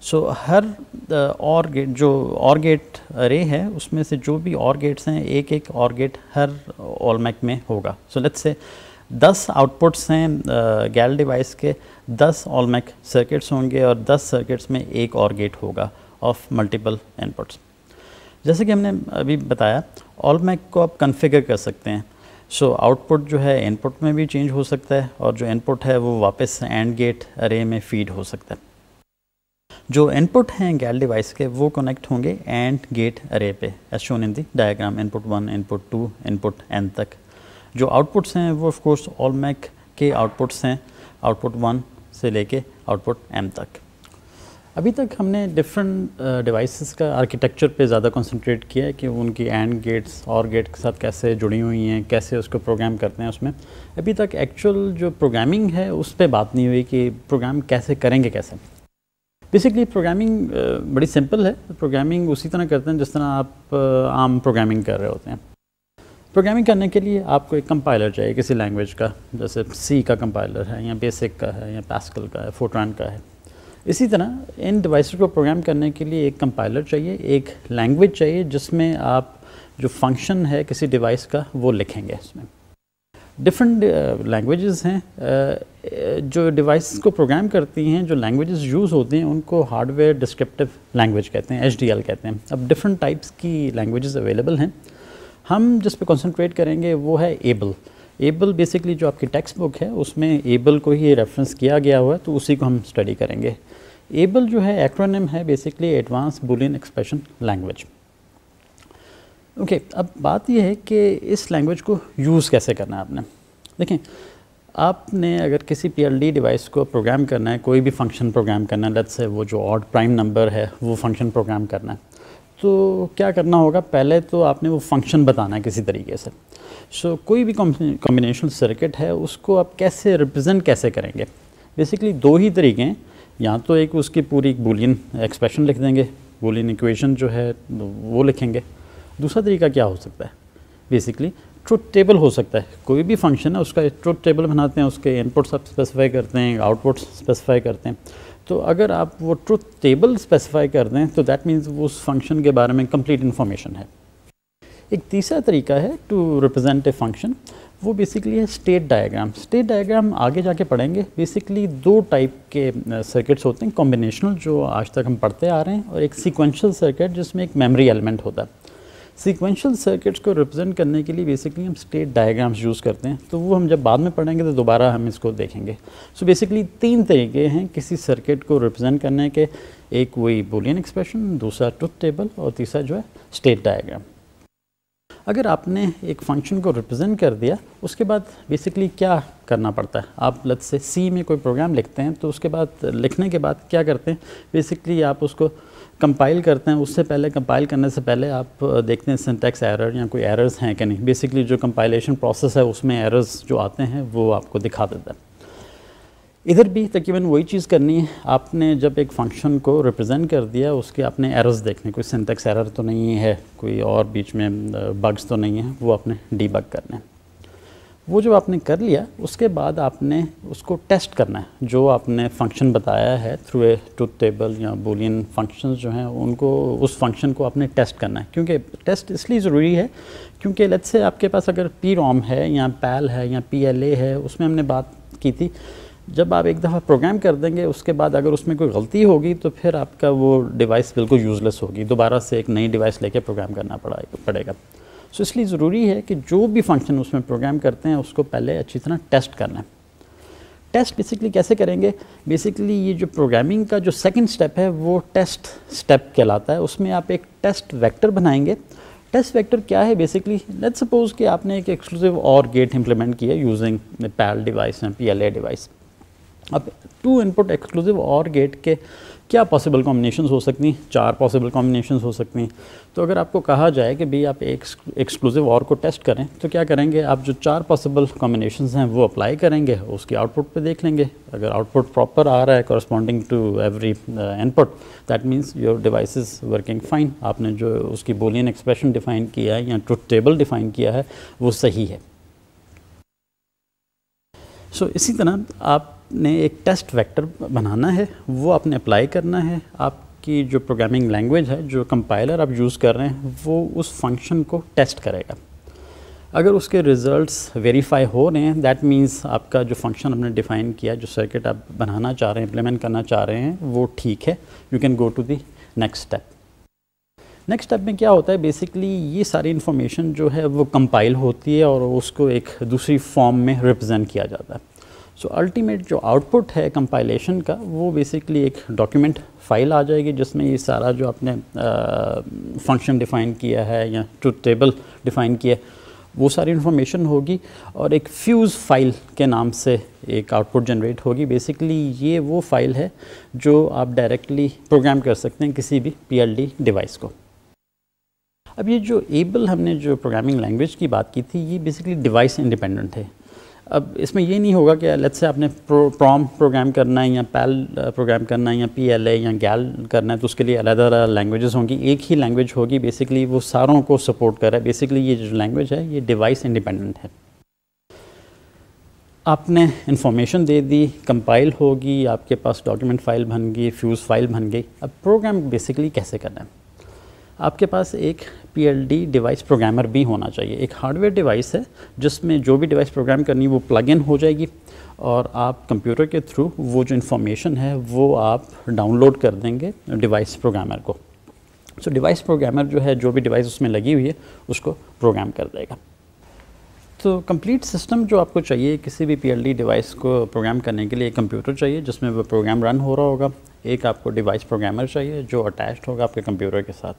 so हर और uh, गेट जो और गेट अरे है उसमें से जो भी और गेट्स हैं एक एक और गेट हर ऑल मैक में होगा सो लेट्स से दस आउटपुट्स हैं गैल uh, डिवाइस के दस ऑल मैक सर्किट्स होंगे और दस सर्किट्स में एक और गेट होगा ऑफ मल्टीपल इनपुट्स जैसे कि हमने अभी बताया ऑल मैक को आप कन्फिगर कर सकते हैं सो so, आउटपुट जो है इनपुट में भी चेंज हो सकता है और जो इनपुट है वो वापस एंड गेट अरे में फीड हो सकता है जो इनपुट हैं गैल डिवाइस के वो कनेक्ट होंगे एंड गेट अरे पे as shown in the diagram input one input two input N तक जो आउटपुट्स हैं वो ऑफ कोर्स ऑल मैक के आउटपुट्स हैं आउटपुट वन से लेके आउटपुट एम तक अभी तक हमने डिफरेंट डिवाइसेस uh, का आर्किटेक्चर पे ज़्यादा कंसंट्रेट किया है कि उनकी एंड गेट्स और गेट के साथ कैसे जुड़ी हुई हैं कैसे उसको प्रोग्राम करते हैं उसमें अभी तक एक्चुअल जो प्रोग्रामिंग है उस पर बात नहीं हुई कि प्रोग्राम कैसे करेंगे कैसे बेसिकली प्रोग्रामिंग uh, बड़ी सिंपल है प्रोग्रामिंग उसी तरह करते हैं जिस तरह आप आम uh, प्रोग्रामिंग कर रहे होते हैं प्रोग्रामिंग करने के लिए आपको एक कंपाइलर चाहिए किसी लैंग्वेज का जैसे सी का कंपाइलर है या बेसिक का है या पैस्कल का है फोट्रान का है इसी तरह इन डिवाइस को प्रोग्राम करने के लिए एक कंपाइलर चाहिए एक लैंग्वेज चाहिए जिसमें आप जो फंक्शन है किसी डिवाइस का वो लिखेंगे इसमें डिफरेंट लैंग्वेजेस uh, हैं uh, जो डिवाइस को प्रोग्राम करती हैं जो लैंग्वेजेस यूज़ होती हैं उनको हार्डवेयर डिस्क्रिप्टिव लैंग्वेज कहते हैं एच कहते हैं अब डिफरेंट टाइप्स की लैंग्वेजेस अवेलेबल हैं हम जिस पे कंसंट्रेट करेंगे वो है एबल uh, एबल बेसिकली जो आपकी टेक्स्ट बुक है उसमें एबल को ही रेफरेंस किया गया हुआ है तो उसी को हम स्टडी करेंगे एबल जो है एक्रोनिम है basically advance Boolean expression language okay अब बात यह है कि इस लैंग्वेज को यूज़ कैसे करना है आपने देखें आपने अगर किसी पीएलडी डिवाइस को प्रोग्राम करना है कोई भी फंक्शन प्रोग्राम करना है लेट्स से वो जो ऑड प्राइम नंबर है वो फंक्शन प्रोग्राम करना है तो क्या करना होगा पहले तो आपने वो फंक्शन बताना है किसी तरीके से सो so, कोई भी कॉम्बिनेशन सर्किट है उसको आप कैसे रिप्रेजेंट कैसे करेंगे बेसिकली दो ही तरीके हैं या तो एक उसकी पूरी बुलियन एक्सप्रेशन लिख देंगे बुलियन इक्वेशन जो है वो लिखेंगे दूसरा तरीका क्या हो सकता है बेसिकली ट्रुथ टेबल हो सकता है कोई भी फंक्शन है उसका ट्रुथ टेबल बनाते हैं उसके इनपुट्स आप स्पेसिफाई करते हैं आउटपुट्स स्पेसिफाई करते हैं तो अगर आप वो ट्रुथ टेबल स्पेसिफाई कर दें तो दैट मीन्स उस फंक्शन के बारे में कंप्लीट इन्फॉर्मेशन है एक तीसरा तरीका है टू रिप्रेजेंट ए फंक्शन वो बेसिकली है स्टेट डायग्राम स्टेट डायग्राम आगे जाके पढ़ेंगे बेसिकली दो टाइप के सर्किट्स होते हैं कॉम्बिनेशनल जो आज तक हम पढ़ते आ रहे हैं और एक सीक्वेंशियल सर्किट जिसमें एक मेमोरी एलिमेंट होता है सीक्वेंशियल सर्किट्स को रिप्रेजेंट करने के लिए बेसिकली हम स्टेट डायग्राम्स यूज़ करते हैं तो वो हम जब बाद में पढ़ेंगे तो दोबारा हम इसको देखेंगे सो so बेसिकली तीन तरीके हैं किसी सर्किट को रिप्रेजेंट करने के एक वही बुलियन एक्सप्रेशन दूसरा ट्रुथ टेबल और तीसरा जो है स्टेट डायग्राम अगर आपने एक फंक्शन को रिप्रेजेंट कर दिया उसके बाद बेसिकली क्या करना पड़ता है आप लत से सी में कोई प्रोग्राम लिखते हैं तो उसके बाद लिखने के बाद क्या करते हैं बेसिकली आप उसको कंपाइल करते हैं उससे पहले कंपाइल करने से पहले आप देखते हैं सिंटेक्स एरर या कोई एरर्स हैं कि नहीं बेसिकली जो कंपाइलेशन प्रोसेस है उसमें एरर्स जो आते हैं वो आपको दिखा देता है इधर भी तकरीबन वही चीज़ करनी है आपने जब एक फंक्शन को रिप्रेजेंट कर दिया उसके आपने एरर्स देखने कोई सिंटेक्स एरर तो नहीं है कोई और बीच में बग्स तो नहीं है वो आपने डीबग करने हैं वो जब आपने कर लिया उसके बाद आपने उसको टेस्ट करना है जो आपने फंक्शन बताया है थ्रू ए टूथ टेबल या बोलियन फंक्शंस जो हैं उनको उस फंक्शन को आपने टेस्ट करना है क्योंकि टेस्ट इसलिए ज़रूरी है क्योंकि लेट्स से आपके पास अगर पी रॉम है या पैल है या पी एल ए है उसमें हमने बात की थी जब आप एक दफ़ा प्रोग्राम कर देंगे उसके बाद अगर उसमें कोई गलती होगी तो फिर आपका वो डिवाइस बिल्कुल यूज़लेस होगी दोबारा से एक नई डिवाइस लेके प्रोग्राम करना पड़ा पड़ेगा सो so, इसलिए ज़रूरी है कि जो भी फंक्शन उसमें प्रोग्राम करते हैं उसको पहले अच्छी तरह टेस्ट करना है टेस्ट बेसिकली कैसे करेंगे बेसिकली ये जो प्रोग्रामिंग का जो सेकेंड स्टेप है वो टेस्ट स्टेप कहलाता है उसमें आप एक टेस्ट वैक्टर बनाएंगे टेस्ट वेक्टर क्या है बेसिकली लेट सपोज कि आपने एक एक्सक्लूसिव और गेट इम्प्लीमेंट किया यूजिंग पैल डिवाइस या पी डिवाइस अब two input exclusive or gate के क्या पॉसिबल कॉम्बिनेशन हो सकती हैं चार पॉसिबल कॉम्बिनेशन हो सकती हैं तो अगर आपको कहा जाए कि भाई आप एक्सक्लूसिव और को टेस्ट करें तो क्या करेंगे आप जो चार पॉसिबल कॉम्बिनेशन हैं वो अप्लाई करेंगे उसकी आउटपुट पे देख लेंगे अगर आउटपुट प्रॉपर आ रहा है corresponding to every input that means your device working fine आपने जो उसकी बोलियन एक्सप्रेशन डिफाइन किया है या ट्रुथ टेबल डिफाइन किया है वो सही है सो so, इसी तरह आप आपने एक टेस्ट वेक्टर बनाना है वो आपने अप्लाई करना है आपकी जो प्रोग्रामिंग लैंग्वेज है जो कंपाइलर आप यूज़ कर रहे हैं वो उस फंक्शन को टेस्ट करेगा अगर उसके रिज़ल्ट वेरीफाई हो रहे हैं दैट मीन्स आपका जो फंक्शन आपने डिफ़ाइन किया जो सर्किट आप बनाना चाह रहे हैं इम्प्लीमेंट करना चाह रहे हैं वो ठीक है you can go to the next step next step में क्या होता है बेसिकली ये सारी इन्फॉर्मेशन जो है वो कंपाइल होती है और उसको एक दूसरी फॉर्म में रिप्रजेंट किया जाता है सो अल्टीमेट जो आउटपुट है कंपाइलेशन का वो बेसिकली एक डॉक्यूमेंट फाइल आ जाएगी जिसमें ये सारा जो आपने फंक्शन डिफ़ाइन किया है या जो टेबल डिफ़ाइन किया है वो सारी इन्फॉर्मेशन होगी और एक फ्यूज़ फाइल के नाम से एक आउटपुट जनरेट होगी बेसिकली ये वो फाइल है जो आप डायरेक्टली प्रोग्राम कर सकते हैं किसी भी पीएलडी डिवाइस को अब ये जो एबल हमने जो प्रोग्रामिंग लैंग्वेज की बात की थी ये बेसिकली डिवाइस इंडिपेंडेंट है अब इसमें ये नहीं होगा कि लेट्स से आपने प्रो, प्रॉम प्रोग्राम करना है या पैल प्रोग्राम uh, करना है या पी एल ए या गैल करना है तो उसके लिए अलग अलग लैंग्वेजेस होंगी एक ही लैंग्वेज होगी बेसिकली वो सारों को सपोर्ट कर रहा है बेसिकली ये जो लैंग्वेज है ये डिवाइस इंडिपेंडेंट है आपने इंफॉर्मेशन दे दी कंपाइल होगी आपके पास डॉक्यूमेंट फाइल बन गई फ्यूज़ फाइल बन गई अब प्रोग्राम बेसिकली कैसे करना है आपके पास एक पी डिवाइस प्रोग्रामर भी होना चाहिए एक हार्डवेयर डिवाइस है जिसमें जो भी डिवाइस प्रोग्राम करनी है वो प्लग इन हो जाएगी और आप कंप्यूटर के थ्रू वो जो इन्फॉर्मेशन है वो आप डाउनलोड कर देंगे डिवाइस प्रोग्रामर को सो so, डिवाइस प्रोग्रामर जो है जो भी डिवाइस उसमें लगी हुई है उसको प्रोग्राम कर देगा तो कंप्लीट सिस्टम जो आपको चाहिए किसी भी पीएलडी डिवाइस को प्रोग्राम करने के लिए एक कंप्यूटर चाहिए जिसमें वो प्रोग्राम रन हो रहा होगा एक आपको डिवाइस प्रोग्रामर चाहिए जो अटैच्ड होगा आपके कंप्यूटर के साथ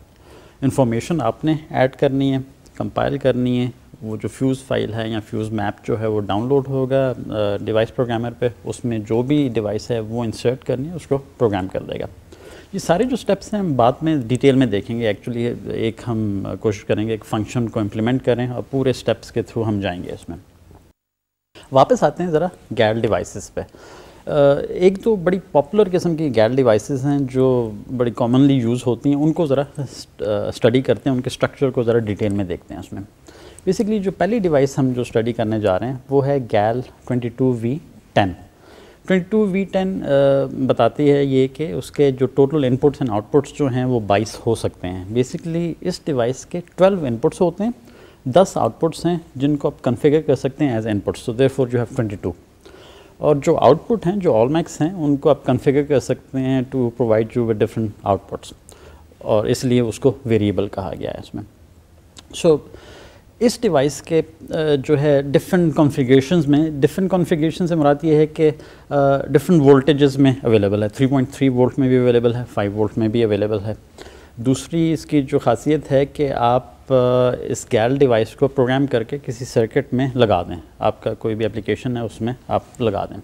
इन्फॉर्मेशन आपने ऐड करनी है कंपाइल करनी है वो जो फ्यूज़ फाइल है या फ्यूज़ मैप जो है वो डाउनलोड होगा डिवाइस प्रोग्रामर पे उसमें जो भी डिवाइस है वो इंसर्ट करनी है उसको प्रोग्राम कर देगा ये सारे जो स्टेप्स हैं हम बाद में डिटेल में देखेंगे एक्चुअली एक हम कोशिश करेंगे एक फंक्शन को इम्प्लीमेंट करें और पूरे स्टेप्स के थ्रू हम जाएंगे इसमें वापस आते हैं ज़रा गैर डिवाइसेस पे एक तो बड़ी पॉपुलर किस्म की गैल डिवाइसेस हैं जो बड़ी कॉमनली यूज़ होती हैं उनको ज़रा स्टडी करते हैं उनके स्ट्रक्चर को ज़रा डिटेल में देखते हैं उसमें बेसिकली जो पहली डिवाइस हम जो स्टडी करने जा रहे हैं वो है गैल ट्वेंटी टू वी टेन बताती है ये कि उसके जो टोटल इनपुट्स एंड आउटपुट्स जो हैं वो बाईस हो सकते हैं बेसिकली इस डिवाइस के ट्वेल्व इनपुट्स होते हैं दस आउटपुट्स हैं जिनको आप कन्फिगर कर सकते हैं एज इनपुट्स तो देयर यू हैव टू और जो आउटपुट हैं जो ऑल मैक्स हैं उनको आप कन्फिगर कर सकते हैं to provide you with different outputs और इसलिए उसको वेरिएबल कहा गया है इसमें सो so, इस डिवाइस के जो है डिफरेंट कॉन्फ़िगरेशंस में डिफरेंट कॉन्फ़िगरेशन से मुराद ये है कि डिफरेंट वोल्टेजेस में अवेलेबल है 3.3 वोल्ट में भी अवेलेबल है 5 वोल्ट में भी अवेलेबल है दूसरी इसकी जो खासियत है कि आप आप इस गैल डिवाइस को प्रोग्राम करके किसी सर्किट में लगा दें आपका कोई भी एप्लीकेशन है उसमें आप लगा दें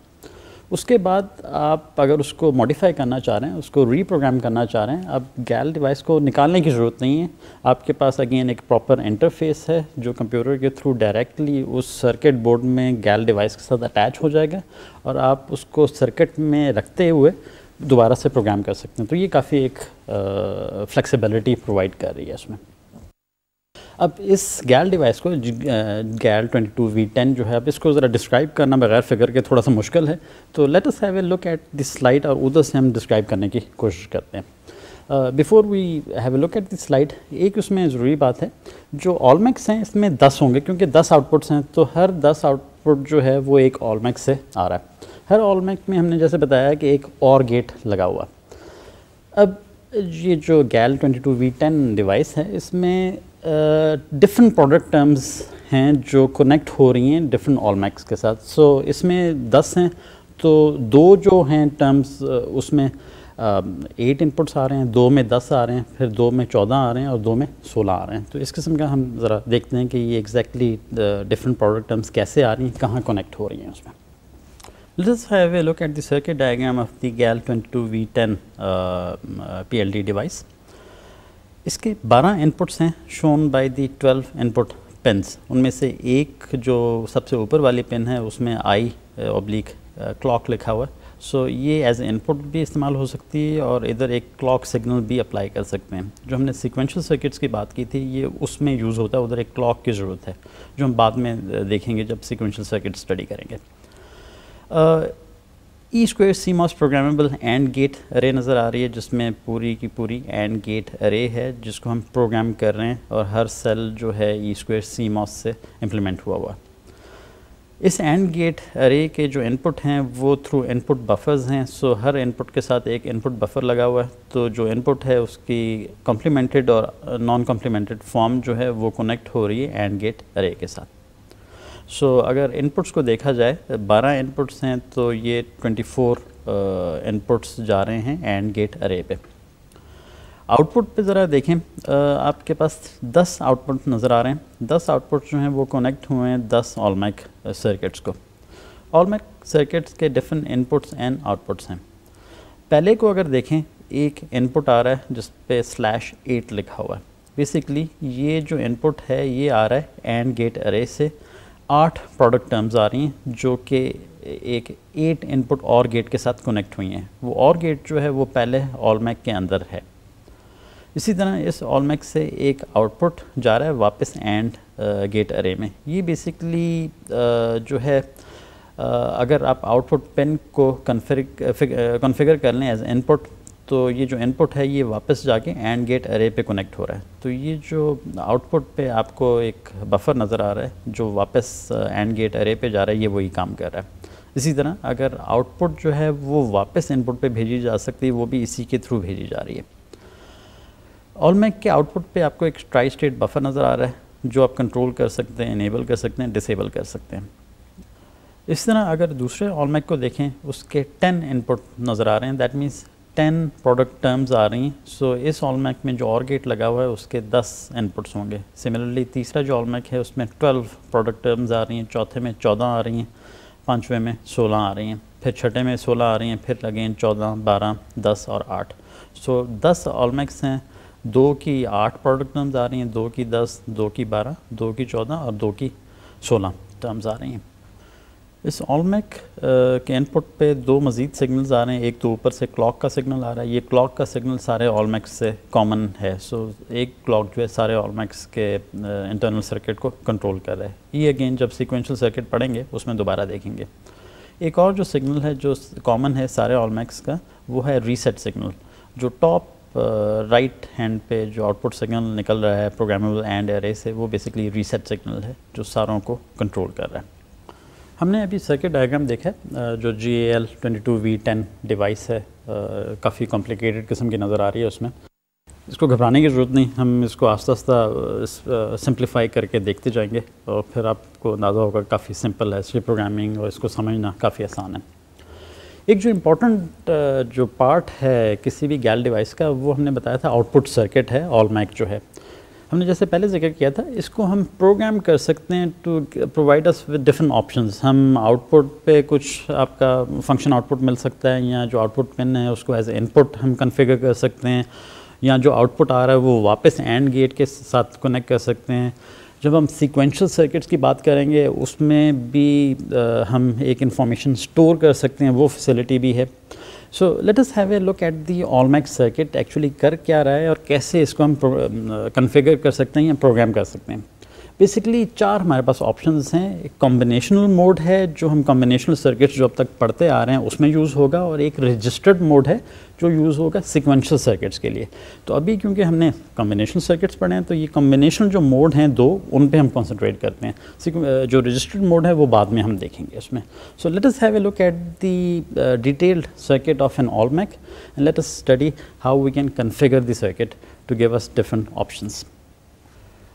उसके बाद आप अगर उसको मॉडिफाई करना चाह रहे हैं उसको रीप्रोग्राम करना चाह रहे हैं आप गैल डिवाइस को निकालने की ज़रूरत नहीं है आपके पास अगेन एक प्रॉपर इंटरफेस है जो कंप्यूटर के थ्रू डायरेक्टली उस सर्किट बोर्ड में गैल डिवाइस के साथ अटैच हो जाएगा और आप उसको सर्किट में रखते हुए दोबारा से प्रोग्राम कर सकते हैं तो ये काफ़ी एक फ्लेक्सिबिलिटी प्रोवाइड कर रही है इसमें अब इस गैल डिवाइस को गैल 22 V10 जो है अब इसको ज़रा डिस्क्राइब करना बगैर फिगर के थोड़ा सा मुश्किल है तो let us have a look at this slide और उधर से हम डिस्क्राइब करने की कोशिश करते हैं before we have a look at this slide एक उसमें ज़रूरी बात है जो ऑलमैक्स हैं इसमें 10 होंगे क्योंकि 10 आउटपुट्स हैं तो हर 10 आउटपुट जो है वो एक ऑलमैक्स से आ रहा है हर ऑलमैक्स में हमने जैसे बताया कि एक और गेट लगा हुआ अब ये जो गैल 22 V10 डिवाइस है इसमें डिफरेंट प्रोडक्ट टर्म्स हैं जो कनेक्ट हो रही हैं डिफरेंट ऑलमैक्स के साथ सो so, इसमें दस हैं तो दो जो हैं टर्म्स उसमें एट इनपुट्स आ रहे हैं दो में दस आ रहे हैं फिर दो में चौदह आ रहे हैं और दो में सोलह आ रहे हैं तो इस किस्म का हम ज़रा देखते हैं कि ये एग्जैक्टली डिफरेंट प्रोडक्ट टर्म्स कैसे आ रही हैं कहाँ कनेक्ट हो रही हैं उसमें Let's have a look at the circuit diagram of the GAL22V10 uh, PLD device इसके 12 इनपुट्स हैं shown by the 12 input pins उनमें से एक जो सबसे ऊपर वाली पेन है उसमें आई ऑब्लिक क्लॉक लिखा हुआ है सो so, ये एज इनपुट भी इस्तेमाल हो सकती है और इधर एक क्लॉक सिग्नल भी अप्लाई कर सकते हैं जो हमने सिक्वेंशल सर्किट्स की बात की थी ये उसमें यूज़ होता है उधर एक क्लॉक की ज़रूरत है जो हम बाद में uh, देखेंगे जब सिक्वेंशल सर्किट स्टडी करेंगे uh, E square CMOS programmable and gate array नज़र आ रही है जिसमें पूरी की पूरी एंड गेट अरे है जिसको हम प्रोग्राम कर रहे हैं और हर सेल जो है ई स्क्वेयर सी मॉस से इम्प्लीमेंट हुआ हुआ इस एंड गेट अरे के जो इनपुट हैं वो थ्रू इनपुट बफर्स हैं सो हर इनपुट के साथ एक इनपुट बफर लगा हुआ है तो जो इनपुट है उसकी कॉम्प्लीमेंटेड और नॉन कॉम्प्लीमेंटेड फॉर्म जो है वो कनेक्ट हो रही है एंड गेट अरे के साथ सो so, अगर इनपुट्स को देखा जाए 12 इनपुट्स हैं तो ये 24 इनपुट्स जा रहे हैं एंड गेट अरे पे आउटपुट पे ज़रा देखें uh, आपके पास 10 आउटपुट नज़र आ रहे हैं 10 आउटपुट जो हैं वो कनेक्ट हुए हैं 10 ऑलमैक सर्किट्स को ऑलमैक सर्किट्स के डिफरेंट इनपुट्स एंड आउटपुट्स हैं पहले को अगर देखें एक इनपुट आ रहा है जिस पे स्लैश एट लिखा हुआ है बेसिकली ये जो इनपुट है ये आ रहा है एंड गेट अरे से आठ प्रोडक्ट टर्म्स आ रही हैं जो कि एक एट इनपुट और गेट के साथ कनेक्ट हुई हैं वो और गेट जो है वो पहले ऑलमैक के अंदर है इसी तरह इस ऑलमैक से एक आउटपुट जा रहा है वापस एंड गेट अरे में ये बेसिकली जो है अगर आप आउटपुट पिन को कन्फिग कन्फिगर कर लें एज इनपुट तो ये जो इनपुट है ये वापस जाके एंड गेट अरे पे कनेक्ट हो रहा है तो ये जो आउटपुट पे आपको एक बफर नज़र आ रहा है जो वापस एंड गेट अरे पे जा रहा है ये वही काम कर रहा है इसी तरह अगर आउटपुट जो है वो वापस इनपुट पे भेजी जा सकती है वो भी इसी के थ्रू भेजी जा रही है ऑलमैक के आउटपुट पर आपको एक ट्राई स्टेट बफर नज़र आ रहा है जो आप कंट्रोल कर सकते हैं इनेबल कर सकते हैं डिसेबल कर सकते हैं इस तरह अगर दूसरे ऑलमैक को देखें उसके 10 इनपुट नज़र आ रहे हैं that means ten product terms आ रही हैं सो so, इस ऑलमैक में जो और गेट लगा हुआ है उसके दस इनपुट्स होंगे सिमिलरली तीसरा जो ऑलमैक है उसमें ट्वेल्व प्रोडक्ट टर्म्स आ रही हैं चौथे में चौदह आ रही हैं पाँचवें में सोलह आ रही हैं फिर छठे में सोलह आ रही हैं फिर लगे हैं चौदह बारह दस और आठ सो so, दस ऑलमैक्स हैं दो की आठ प्रोडक्ट टर्म्स आ रही हैं दो की दस दो की बारह दो की चौदह और दो की सोलह टर्म्स आ रही हैं इस ऑलमैक के इनपुट पे दो मज़ीद सिग्नल्स आ रहे हैं एक तो ऊपर से क्लॉक का सिग्नल आ रहा है ये क्लॉक का सिग्नल सारे ऑलमैक्स से कॉमन है सो so, एक क्लॉक जो है सारे ऑलमैक्स के इंटरनल सर्किट को कंट्रोल कर रहा है ये अगेन जब सीक्वेंशियल सर्किट पढ़ेंगे उसमें दोबारा देखेंगे एक और जो सिग्नल है जो कॉमन है सारे ऑलमैक्स का वो है रीसेट सिग्नल जो टॉप राइट हैंड पे जो आउटपुट सिग्नल निकल रहा है प्रोग्रामेबल एंड एरे से वो बेसिकली रीसेट सिग्नल है जो सारों को कंट्रोल कर रहा है हमने अभी सर्किट डायग्राम देखा है जो G L twenty two V ten device है काफ़ी कॉम्प्लिकेटेड किस्म की नज़र आ रही है उसमें इसको घबराने की ज़रूरत नहीं हम इसको आस्ता आस्ता सिंप्लीफाई करके देखते जाएंगे और फिर आपको अंदाज़ा होगा काफ़ी सिंपल है इसलिए प्रोग्रामिंग और इसको समझना काफ़ी आसान है एक जो इम्पोर्टेंट जो पार्ट है किसी भी गैल डिवाइस का वो हमने बताया था आउटपुट सर्किट है ऑल मैक जो है हमने जैसे पहले जिक्र किया था इसको हम प्रोग्राम कर सकते हैं to provide us with different options हम आउटपुट पे कुछ आपका फंक्शन आउटपुट मिल सकता है या जो आउटपुट पिन है उसको एज इनपुट हम कन्फिगर कर सकते हैं या जो आउटपुट आ रहा है वो वापस एंड गेट के साथ कनेक्ट कर सकते हैं जब हम सीक्वेंशियल सर्किट्स की बात करेंगे उसमें भी आ, हम एक इंफॉर्मेशन स्टोर कर सकते हैं वो फैसिलिटी भी है so let us have a look at the MAC circuit actually कर क्या रहा है और कैसे इसको हम कन्फिगर कर सकते हैं या प्रोग्राम कर सकते हैं बेसिकली चार हमारे पास ऑप्शंस हैं एक कॉम्बिनेशनल मोड है जो हम कॉम्बिनेशनल सर्किट्स जो अब तक पढ़ते आ रहे हैं उसमें यूज़ होगा और एक रजिस्टर्ड मोड है जो यूज़ होगा सिक्वेंशल सर्किट्स के लिए तो अभी क्योंकि हमने कॉम्बिनेशन सर्किट्स पढ़े हैं तो ये कॉम्बिनेशन जो मोड हैं दो उन पर हम कॉन्सनट्रेट करते हैं जो रजिस्टर्ड मोड है वो बाद में हम देखेंगे इसमें so let have a look at the detailed circuit of an OLMAC and let study how we can configure the circuit to give us different options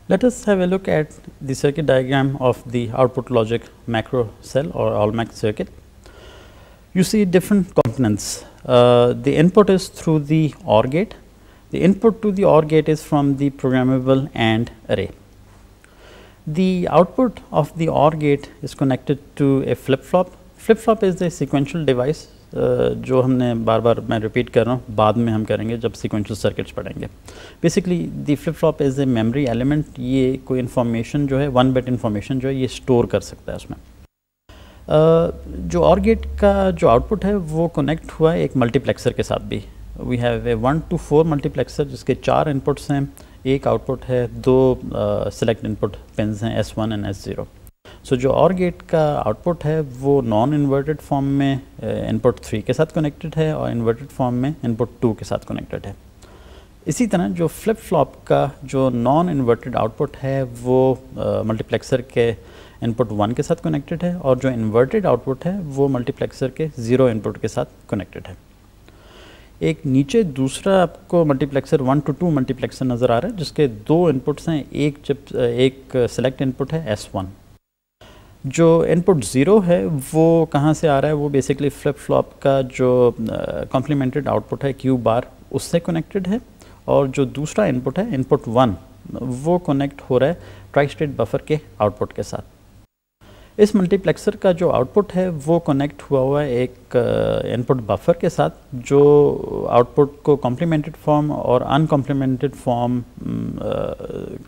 Let us have a look at the circuit diagram of the output logic macro cell or ALMAC circuit. You see different components. Uh, the input is through the OR gate. The input to the OR gate is from the programmable AND array. The output of the OR gate is connected to a flip-flop. Flip-flop is a sequential device. जो हमने बार बार मैं रिपीट कर रहा हूँ बाद में हम करेंगे जब सिक्वेंशल सर्किट्स पढ़ेंगे basically the flip flop as a memory element ये कोई इन्फॉर्मेशन जो है वन बेट इन्फॉर्मेशन जो है ये स्टोर कर सकता है उसमें जो और गेट का जो आउटपुट है वो कनेक्ट हुआ है एक मल्टीप्लेक्सर के साथ भी we have a one to four multiplexer जिसके चार इनपुट्स हैं एक आउटपुट है दो सेलेक्ट इनपुट पिन हैं S one and S zero so so, जो और गेट का आउटपुट है वो नॉन इन्वर्टेड फॉर्म में इनपुट eh, थ्री के साथ कनेक्टेड है और इन्वर्टेड फॉर्म में इनपुट टू के साथ कनेक्टेड है इसी तरह जो फ्लिप फ्लॉप का जो नॉन इन्वर्टेड आउटपुट है वो मल्टीप्लेक्सर eh, के इनपुट वन के साथ कनेक्टेड है और जो इन्वर्टेड आउटपुट है वो मल्टीप्लेक्सर के ज़ीरो इनपुट के साथ कनेक्टेड है एक नीचे दूसरा आपको multiplexer one to two multiplexer नज़र आ रहा है जिसके दो इनपुट्स हैं एक चिप eh, एक सेलेक्ट इनपुट है एस वन जो इनपुट ज़ीरो है वो कहाँ से आ रहा है वो बेसिकली फ्लिप फ्लॉप का जो कॉम्प्लीमेंटेड आउटपुट है क्यू बार उससे कनेक्टेड है और जो दूसरा इनपुट है इनपुट वन वो कनेक्ट हो रहा है ट्राई स्टेट बफर के आउटपुट के साथ इस मल्टीप्लेक्सर का जो आउटपुट है वो कनेक्ट हुआ हुआ है एक इनपुट बफर के साथ जो आउटपुट को कॉम्प्लीमेंटेड फॉर्म और अनकॉम्प्लीमेंटेड फॉर्म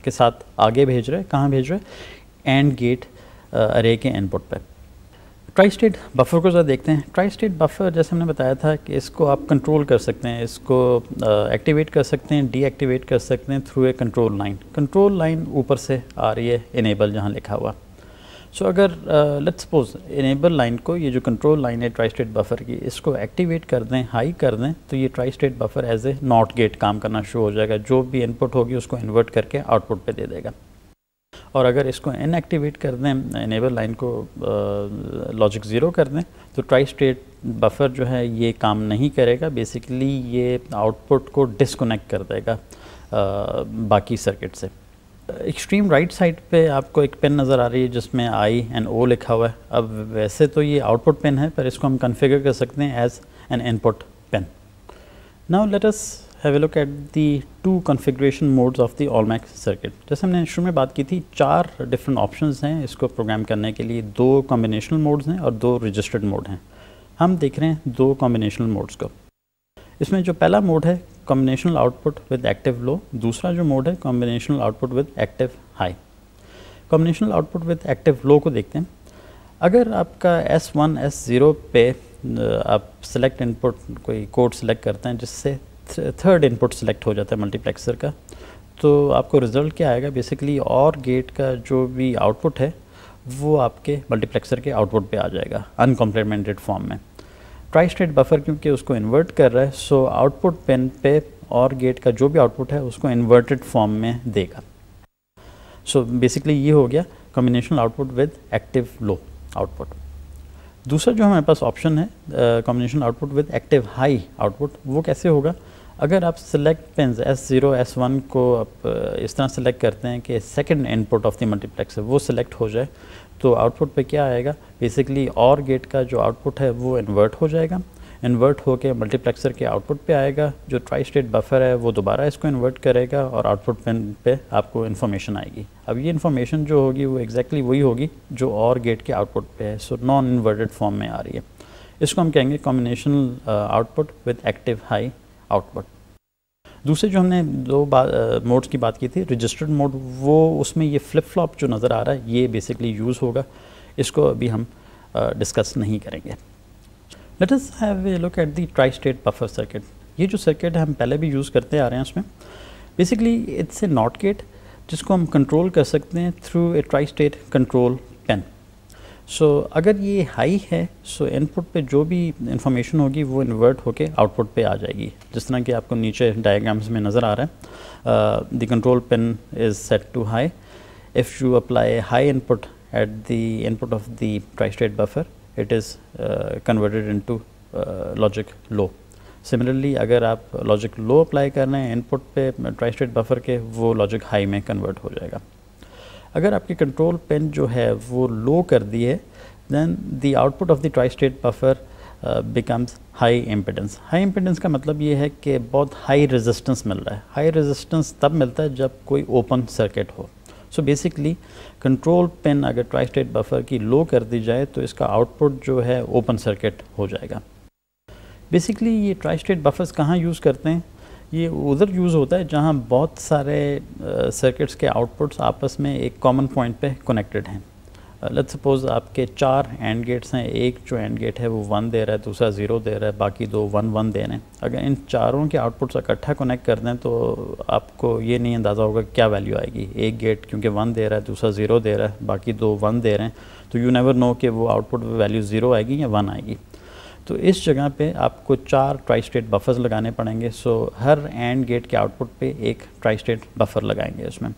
के साथ आगे भेज रहे हैं कहाँ भेज रहे हैं एंड गेट अरे के इनपुट पे ट्राई स्टेट बफर को ज़रा देखते हैं ट्राई स्टेट बफर जैसे हमने बताया था कि इसको आप कंट्रोल कर सकते हैं इसको एक्टिवेट कर सकते हैं डीएक्टिवेट कर सकते हैं through a control line control line ऊपर से आ रही है इनेबल जहाँ लिखा हुआ सो so, अगर लेट्स सपोज इनेबल लाइन को ये जो कंट्रोल लाइन है ट्राई स्टेट बफर की इसको एक्टिवेट कर दें हाई कर दें तो ये tri state buffer as a not gate काम करना शुरू हो जाएगा जो भी इनपुट होगी उसको इन्वर्ट करके आउटपुट पे दे देगा और अगर इसको इनएक्टिवेट कर दें इनेबल लाइन को लॉजिक ज़ीरो कर दें तो ट्राई स्टेट बफर जो है ये काम नहीं करेगा बेसिकली ये आउटपुट को डिसकनेक्ट कर देगा आ, बाकी सर्किट से एक्सट्रीम राइट साइड पे आपको एक पेन नज़र आ रही है जिसमें आई एंड ओ लिखा हुआ है अब वैसे तो ये आउटपुट पेन है पर इसको हम कन्फिगर कर सकते हैं as an input pin now let us have a look at the two configuration modes of the OLMAC circuit जैसे हमने शुरू में बात की थी चार डिफरेंट ऑप्शन हैं इसको प्रोग्राम करने के लिए दो कॉम्बिनेशनल मोड्स हैं और दो रजिस्टर्ड मोड हैं हम देख रहे हैं दो कॉम्बिनेशनल मोड्स को इसमें जो पहला मोड है combinational output with active low दूसरा जो मोड है combinational output with active high combinational output with active low को देखते हैं अगर आपका एस वन एस ज़ीरो पे आप सेलेक्ट इनपुट कोई कोड सेलेक्ट करते हैं जिससे थर्ड इनपुट सेलेक्ट हो जाता है मल्टीप्लेक्सर का तो आपको रिज़ल्ट क्या आएगा बेसिकली और गेट का जो भी आउटपुट है वो आपके मल्टीप्लेक्सर के आउटपुट पे आ जाएगा अनकम्प्लीमेंटेड फॉर्म में ट्राई स्टेट बफर क्योंकि उसको इन्वर्ट कर रहा है सो आउटपुट पेन पे और गेट का जो भी आउटपुट है उसको इन्वर्टेड फॉर्म में देगा सो so बेसिकली ये हो गया combinational output with active low output दूसरा जो हमारे पास ऑप्शन है combination output with active high output वो कैसे होगा अगर आप select pin S zero S one को आप इस तरह सेलेक्ट करते हैं कि second input of the multiplexer वो सिलेक्ट हो जाए तो आउटपुट पे क्या आएगा बेसिकली और गेट का जो आउटपुट है वो इन्वर्ट हो जाएगा इन्वर्ट होकर मल्टीप्लेक्सर के आउटपुट पे आएगा जो ट्राई स्टेट बफर है वो दोबारा इसको इन्वर्ट करेगा और आउटपुट पिन पे आपको इन्फॉर्मेशन आएगी अब ये इन्फॉर्मेशन जो होगी वो एग्जैक्टली exactly वही होगी जो और गेट के आउटपुट पे है सो नॉन इन्वर्टेड फॉर्म में आ रही है इसको हम कहेंगे combinational output with active high output दूसरे जो हमने दो मोड्स की बात की थी रजिस्टर्ड मोड वो उसमें ये फ्लिप फ्लॉप जो नज़र आ रहा है ये बेसिकली यूज़ होगा इसको अभी हम डिस्कस नहीं करेंगे let us have a look at the tri state buffer circuit ये जो सर्किट है हम पहले भी यूज़ करते आ रहे हैं उसमें basically it's a not gate जिसको हम कंट्रोल कर सकते हैं through a tri state control pin so so, अगर ये हाई है सो so इनपुट पे जो भी इंफॉर्मेशन होगी वो इन्वर्ट होकर आउटपुट पे आ जाएगी जिस तरह कि आपको नीचे डायग्राम्स में नज़र आ रहा है the control pin is set to high if you apply high input at the input of the tri state buffer it is converted into logic low similarly अगर आप लॉजिक लो अप्लाई कर रहे हैं इनपुट पे ट्राई स्टेट बफर के वो लॉजिक हाई में कन्वर्ट हो जाएगा अगर आपकी कंट्रोल पेन जो है वो लो कर दी है then the output of the tri state buffer becomes high impedance high impedance का मतलब ये है कि बहुत हाई रेजिस्टेंस मिल रहा है हाई रेजिस्टेंस तब मिलता है जब कोई ओपन सर्किट हो सो बेसिकली कंट्रोल पेन अगर ट्राई स्टेट बफर की लो कर दी जाए तो इसका आउटपुट जो है ओपन सर्किट हो जाएगा बेसिकली ये ट्राई स्टेट बफर्स कहाँ यूज़ करते हैं ये उधर यूज़ होता है जहाँ बहुत सारे सर्किट्स के आउटपुट्स आपस में एक कॉमन पॉइंट पे कनेक्टेड हैं लेट्स सपोज आपके चार एंड गेट्स हैं एक जो एंड गेट है वो वन दे रहा है दूसरा ज़ीरो दे रहा है बाकी दो वन वन दे रहे हैं अगर इन चारों के आउटपुट्स इकट्ठा कनेक्ट कर दें तो आपको ये नहीं अंदाज़ा होगा क्या वैल्यू आएगी एक गेट क्योंकि वन दे रहा है दूसरा ज़ीरो दे रहा है बाकी दो वन दे रहे हैं तो यू नेवर नो कि वो आउटपुट वैल्यू ज़ीरो आएगी या वन आएगी तो इस जगह पे आपको चार ट्राई स्टेट बफर्स लगाने पड़ेंगे सो so, हर एंड गेट के आउटपुट पे एक ट्राई स्टेट बफर लगाएंगे उसमें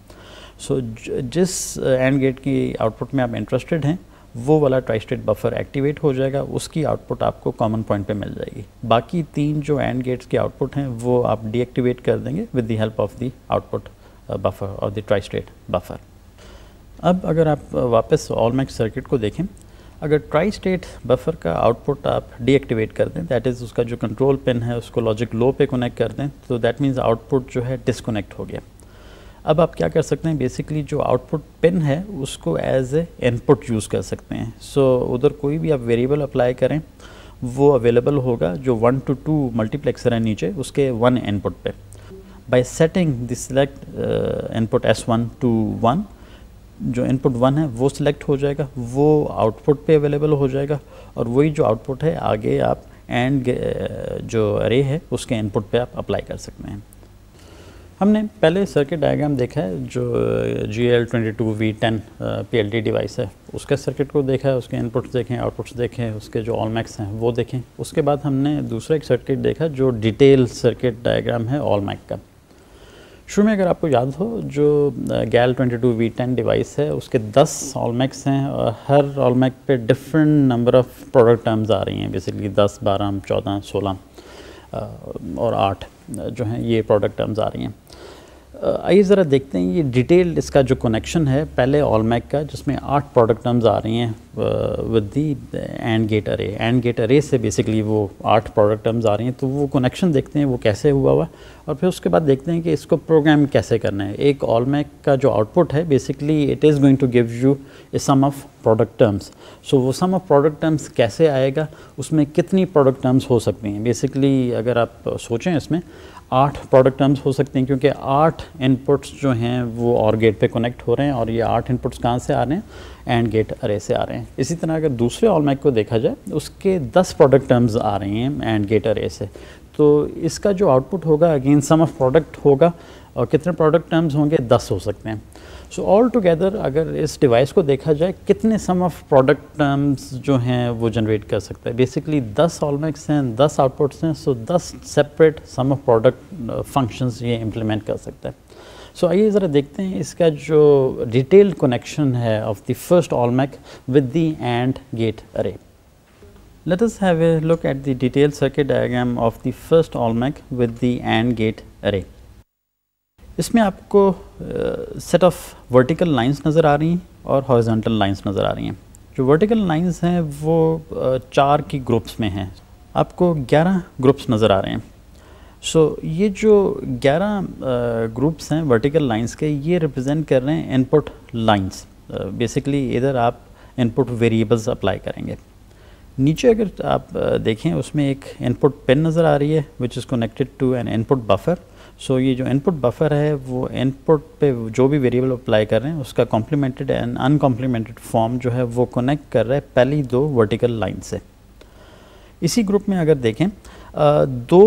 सो so, जिस एंड गेट की आउटपुट में आप इंटरेस्टेड हैं वो वाला ट्राई स्टेट बफर एक्टिवेट हो जाएगा उसकी आउटपुट आपको कॉमन पॉइंट पे मिल जाएगी बाकी तीन जो एंड गेट्स के आउटपुट हैं वो आप डीएक्टिवेट कर देंगे with the help of the output buffer और द ट्राई स्टेट बफर अब अगर आप वापस ऑलमैक्स सर्किट को देखें अगर ट्राई स्टेट बफर का आउटपुट आप डीएक्टिवेट कर दें दैट इज़ उसका जो कंट्रोल पिन है उसको लॉजिक लो पे कनेक्ट कर दें तो दैट मीन्स आउटपुट जो है डिसकोनेक्ट हो गया अब आप क्या कर सकते हैं बेसिकली जो आउटपुट पिन है उसको एज ए इनपुट यूज़ कर सकते हैं सो so, उधर कोई भी आप वेरिएबल अप्लाई करें वो अवेलेबल होगा जो वन टू टू मल्टीप्लेक्सर है नीचे उसके वन इनपुट पे by setting this select input S one to one जो इनपुट वन है वो सिलेक्ट हो जाएगा वो आउटपुट पे अवेलेबल हो जाएगा और वही जो आउटपुट है आगे आप एंड जो अरे है उसके इनपुट पे आप अप्लाई कर सकते हैं हमने पहले सर्किट डायग्राम देखा है जो G L twenty two V ten P L device है उसके सर्किट को देखा है उसके इनपुट्स देखें आउटपुट्स देखें उसके जो ऑलमैक्स हैं वो देखें उसके बाद हमने दूसरा एक सर्किट देखा जो डिटेल सर्किट डायग्राम है ऑलमैक का शुरू में अगर आपको याद हो जो गैल 22 वी टेन डिवाइस है उसके 10 ऑलमैक्स हैं और हर ऑलमैक पे different number of product terms आ रही हैं बेसिकली 10, 12, 14, 16 और 8 जो हैं ये प्रोडक्ट टर्म्स आ रही हैं आइए ज़रा देखते हैं ये डिटेल इसका जो कनेक्शन है पहले ऑलमैक का जिसमें आठ प्रोडक्ट टर्म्स आ रही हैं with the and gate array and gate array से बेसिकली वो आठ प्रोडक्ट टर्म्स आ रही हैं तो वो कनेक्शन देखते हैं वो कैसे हुआ हुआ और फिर उसके बाद देखते हैं कि इसको प्रोग्राम कैसे करना है एक ऑलमैक का जो आउटपुट है basically it is going to give you a sum of product terms so वो सम ऑफ प्रोडक्ट टर्म्स कैसे आएगा उसमें कितनी प्रोडक्ट टर्म्स हो सकती हैं बेसिकली अगर आप सोचें इसमें आठ प्रोडक्ट टर्म्स हो सकते हैं क्योंकि आठ इनपुट्स जो हैं वो और गेट पे कनेक्ट हो रहे हैं और ये आठ इनपुट्स कहाँ से आ रहे हैं एंड गेट अरे से आ रहे हैं इसी तरह अगर दूसरे ऑल मैक को देखा जाए उसके दस प्रोडक्ट टर्म्स आ रहे हैं एंड गेट अरे से तो इसका जो आउटपुट होगा अगेन सम ऑफ प्रोडक्ट होगा और कितने प्रोडक्ट टर्म्स होंगे दस हो सकते हैं सो ऑल टुगेदर अगर इस डिवाइस को देखा जाए कितने सम ऑफ प्रोडक्ट टर्म्स जो हैं वो जनरेट कर सकता है बेसिकली 10 ऑलमेक्स हैं 10 आउटपुट्स हैं so 10 separate sum of product functions ये इम्प्लीमेंट कर सकता है सो so, आइए ज़रा देखते हैं इसका जो डिटेल कनेक्शन है of the first OLMAC with the and gate array let us have a look at the detail circuit diagram of the first ALMAC with the and gate array इसमें आपको सेट ऑफ वर्टिकल लाइंस नज़र आ रही हैं और हॉरिजॉन्टल लाइंस नज़र आ रही हैं जो वर्टिकल लाइंस हैं वो uh, चार की ग्रुप्स में हैं आपको 11 ग्रुप्स नज़र आ रहे हैं सो so, ये जो 11 ग्रुप्स uh, हैं वर्टिकल लाइंस के ये रिप्रेजेंट कर रहे हैं इनपुट लाइंस बेसिकली इधर आप इनपुट वेरिएबल्स अप्लाई करेंगे नीचे अगर आप देखें उसमें एक इनपुट पिन नज़र आ रही है which is connected to an input buffer so so, ये जो इनपुट बफर है वो इनपुट पे जो भी वेरिएबल अप्लाई कर रहे हैं उसका कॉम्प्लीमेंटेड एंड अनकॉम्प्लीमेंटेड फॉर्म जो है वो कनेक्ट कर रहा है पहली दो वर्टिकल लाइन से इसी ग्रुप में अगर देखें दो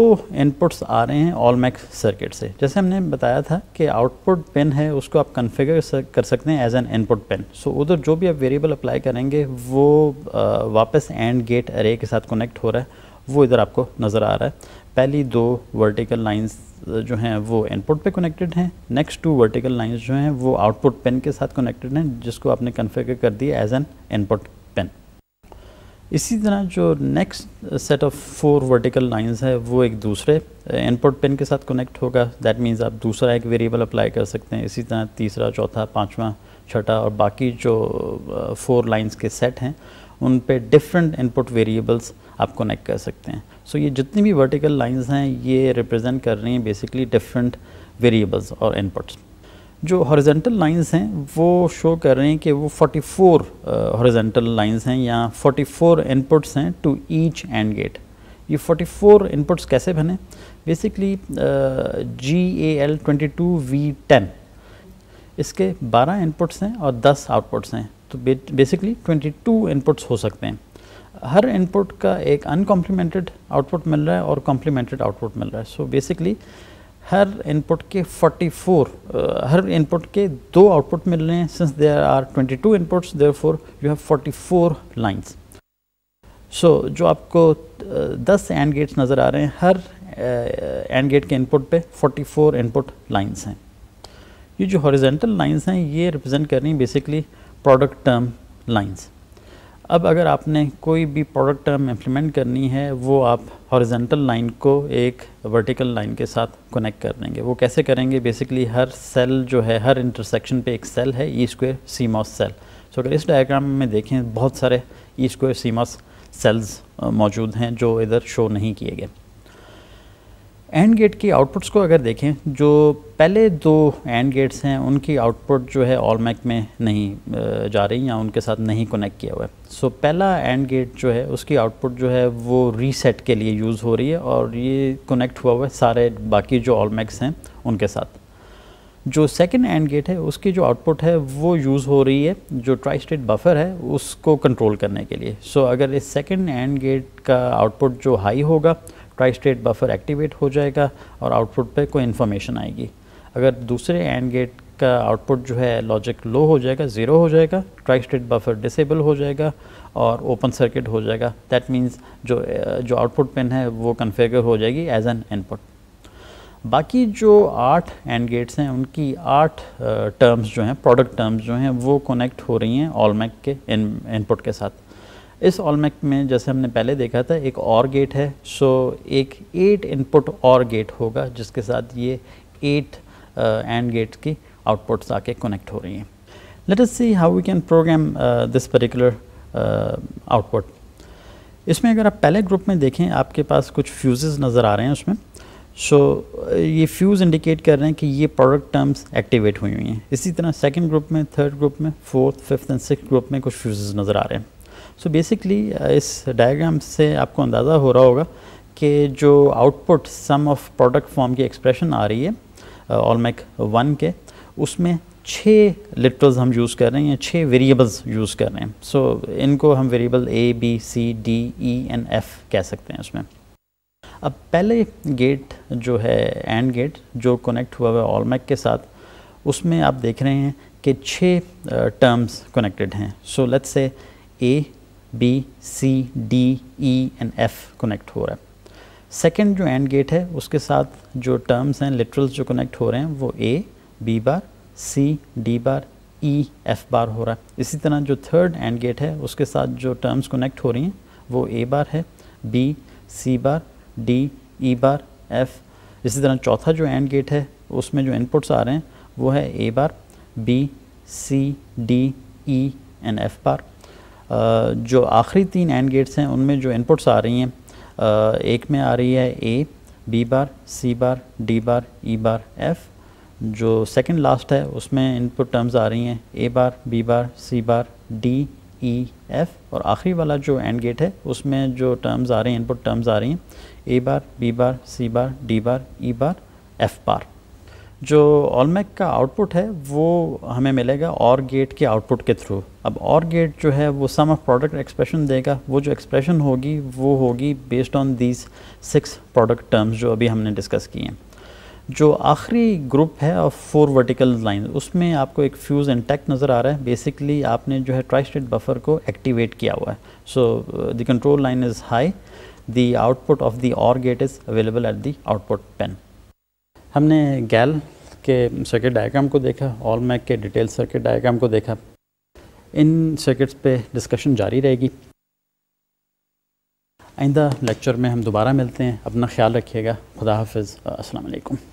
इनपुट्स आ रहे हैं ऑल मैक्स सर्किट से जैसे हमने बताया था कि आउटपुट पिन है उसको आप कन्फिगर कर सकते हैं as an input pin so उधर जो भी आप वेरिएबल अप्लाई करेंगे वो वापस एंड गेट अरे के साथ कनेक्ट हो रहा है वो इधर आपको नज़र आ रहा है पहली दो वर्टिकल लाइंस जो हैं वो इनपुट पे कनेक्टेड हैं नेक्स्ट टू वर्टिकल लाइंस जो हैं वो आउटपुट पेन के साथ कनेक्टेड हैं जिसको आपने कन्फिगर कर दिया एज एन इनपुट पेन इसी तरह जो next set of four vertical lines है वो एक दूसरे इनपुट uh, पेन के साथ कनेक्ट होगा दैट मीन्स आप दूसरा एक वेरिएबल अप्लाई कर सकते हैं इसी तरह तीसरा चौथा पाँचवा छठा और बाकी जो फोर uh, लाइन्स के सेट हैं उन पर डिफरेंट इनपुट वेरिएबल्स आप कनेक्ट कर सकते हैं सो ये जितनी भी वर्टिकल लाइंस हैं ये रिप्रेजेंट कर रही हैं बेसिकली डिफरेंट वेरिएबल्स और इनपुट्स जो हॉरिजेंटल लाइंस हैं वो शो कर रहे हैं कि वो 44 हॉरिजेंटल uh, लाइंस हैं या 44 इनपुट्स हैं टू ईच एंड गेट ये 44 इनपुट्स कैसे बने basically G A L twenty two V ten इसके 12 इनपुट्स हैं और 10 आउटपुट्स हैं तो बेसिकली 22 इनपुट्स हो सकते हैं हर इनपुट का एक अनकम्प्लीमेंटेड आउटपुट मिल रहा है और कॉम्प्लीमेंटेड आउटपुट मिल रहा है सो so बेसिकली हर इनपुट के 44 uh, हर इनपुट के दो आउटपुट मिल रहे हैं since there are 22 inputs for you have 44 lines so जो आपको दस एंड गेट्स नज़र आ रहे हैं हर एंड गेट के इनपुट पे 44 इनपुट लाइन्स हैं ये जो हॉरिजेंटल लाइन्स हैं ये रिप्रेजेंट कर रही हैं बेसिकली प्रोडक्ट टर्म लाइन्स अब अगर आपने कोई भी प्रोडक्ट टर्म इम्प्लीमेंट करनी है वो आप हॉरिजेंटल लाइन को एक वर्टिकल लाइन के साथ कनेक्ट कर देंगे वो कैसे करेंगे बेसिकली हर सेल जो है हर इंटरसेक्शन पे एक सेल है E square CMOS cell अगर इस डायग्राम में देखें बहुत सारे ई स्क्वेयर सीमॉस सेल्स मौजूद हैं जो इधर शो नहीं किए गए एंड गेट की आउटपुट्स को अगर देखें जो पहले दो एंड गेट्स हैं उनकी आउटपुट जो है ऑल मैक में नहीं जा रही या उनके साथ नहीं कनेक्ट किया हुआ है सो so, पहला एंड गेट जो है उसकी आउटपुट जो है वो रीसेट के लिए यूज़ हो रही है और ये कनेक्ट हुआ हुआ है सारे बाकी जो ऑल मैक्स हैं उनके साथ जो सेकेंड एंड गेट है उसकी जो आउटपुट है वो यूज़ हो रही है जो ट्राई स्टेट बफर है उसको कंट्रोल करने के लिए सो so, अगर इस सेकेंड एंड गेट का आउटपुट जो हाई होगा ट्राई स्टेट बफर एक्टिवेट हो जाएगा और आउटपुट पे कोई इन्फॉर्मेशन आएगी अगर दूसरे एंड गेट का आउटपुट जो है लॉजिक लो हो जाएगा ज़ीरो हो जाएगा ट्राई स्टेट बफर डिसेबल हो जाएगा और ओपन सर्किट हो जाएगा दैट मीन्स जो जो आउटपुट पिन है वो कन्फिगर हो जाएगी एज एन इनपुट बाकी जो आठ एंड गेट्स हैं उनकी आठ टर्म्स जो हैं प्रोडक्ट टर्म्स जो हैं वो कनेक्ट हो रही हैं ऑल मैक के इनपुट के साथ इस ऑलमेक में जैसे हमने पहले देखा था एक और गेट है सो एक एट इनपुट और गेट होगा जिसके साथ ये एट एंड गेट की आउटपुट्स आके कनेक्ट हो रही हैं let us see how we can program this particular output इसमें अगर आप पहले ग्रुप में देखें आपके पास कुछ फ्यूज़ नज़र आ रहे हैं उसमें सो so, ये फ्यूज़ इंडिकेट कर रहे हैं कि ये प्रोडक्ट टर्म्स एक्टिवेट हुई हुई हैं इसी तरह सेकंड ग्रुप में थर्ड ग्रुप में fourth fifth and six group में कुछ फ्यूज़ नज़र आ रहे हैं सो so बेसिकली uh, इस डायग्राम से आपको अंदाज़ा हो रहा होगा कि जो output sum of product form की एक्सप्रेशन आ रही है ऑलमैक uh, वन के उसमें छः लिटरल्स हम यूज़ कर रहे हैं छः वेरिएबल्स यूज़ कर रहे हैं सो so, इनको हम variable A B C D E and F कह सकते हैं उसमें अब पहले गेट जो है एंड गेट जो कनेक्ट हुआ हुआ है ऑलमैक के साथ उसमें आप देख रहे हैं कि छः टर्म्स कनेक्टेड हैं so let's say A B C D E and F connect हो रहा है सेकेंड जो एंड गेट है उसके साथ जो टर्म्स हैं लिटरल्स जो कनेक्ट हो रहे हैं वो A B bar C D bar E F bar हो रहा है इसी तरह जो थर्ड एंड गेट है उसके साथ जो टर्म्स कनेक्ट हो रही हैं वो ए बार है B C bar D E bar F इसी तरह चौथा जो एंड गेट है उसमें जो इनपुट्स आ रहे हैं वो है A bar B C D E and F bar जो आखिरी तीन एंड गेट्स हैं उनमें जो इनपुट्स आ रही हैं एक में आ रही है A B bar C bar D bar E bar F जो सेकंड लास्ट है उसमें इनपुट टर्म्स आ रही हैं A bar B bar C bar D E F और आखिरी वाला जो एंड गेट है उसमें जो टर्म्स आ रही हैं इनपुट टर्म्स आ रही हैं A bar B bar C bar D bar E bar F bar जो ऑलमैक का आउटपुट है वो हमें मिलेगा और गेट के आउटपुट के थ्रू अब और गेट जो है वो सम ऑफ प्रोडक्ट एक्सप्रेशन देगा वो जो एक्सप्रेशन होगी वो होगी based on these six product terms जो अभी हमने डिस्कस किए हैं जो आखिरी ग्रुप है ऑफ फोर वर्टिकल लाइन उसमें आपको एक फ्यूज़ इंटैक्ट नज़र आ रहा है बेसिकली आपने जो है ट्राई स्टेट बफर को एक्टिवेट किया हुआ है so the control line is high the output of the OR gate is available at the output pin हमने गैल के सर्किट डायग्राम को देखा ऑल मैक के डिटेल सर्किट डायग्राम को देखा इन सर्किट्स पे डिस्कशन जारी रहेगी आइंदा लेक्चर में हम दोबारा मिलते हैं अपना ख्याल रखिएगा खुदा हाफिज़ अस्सलाम वालेकुम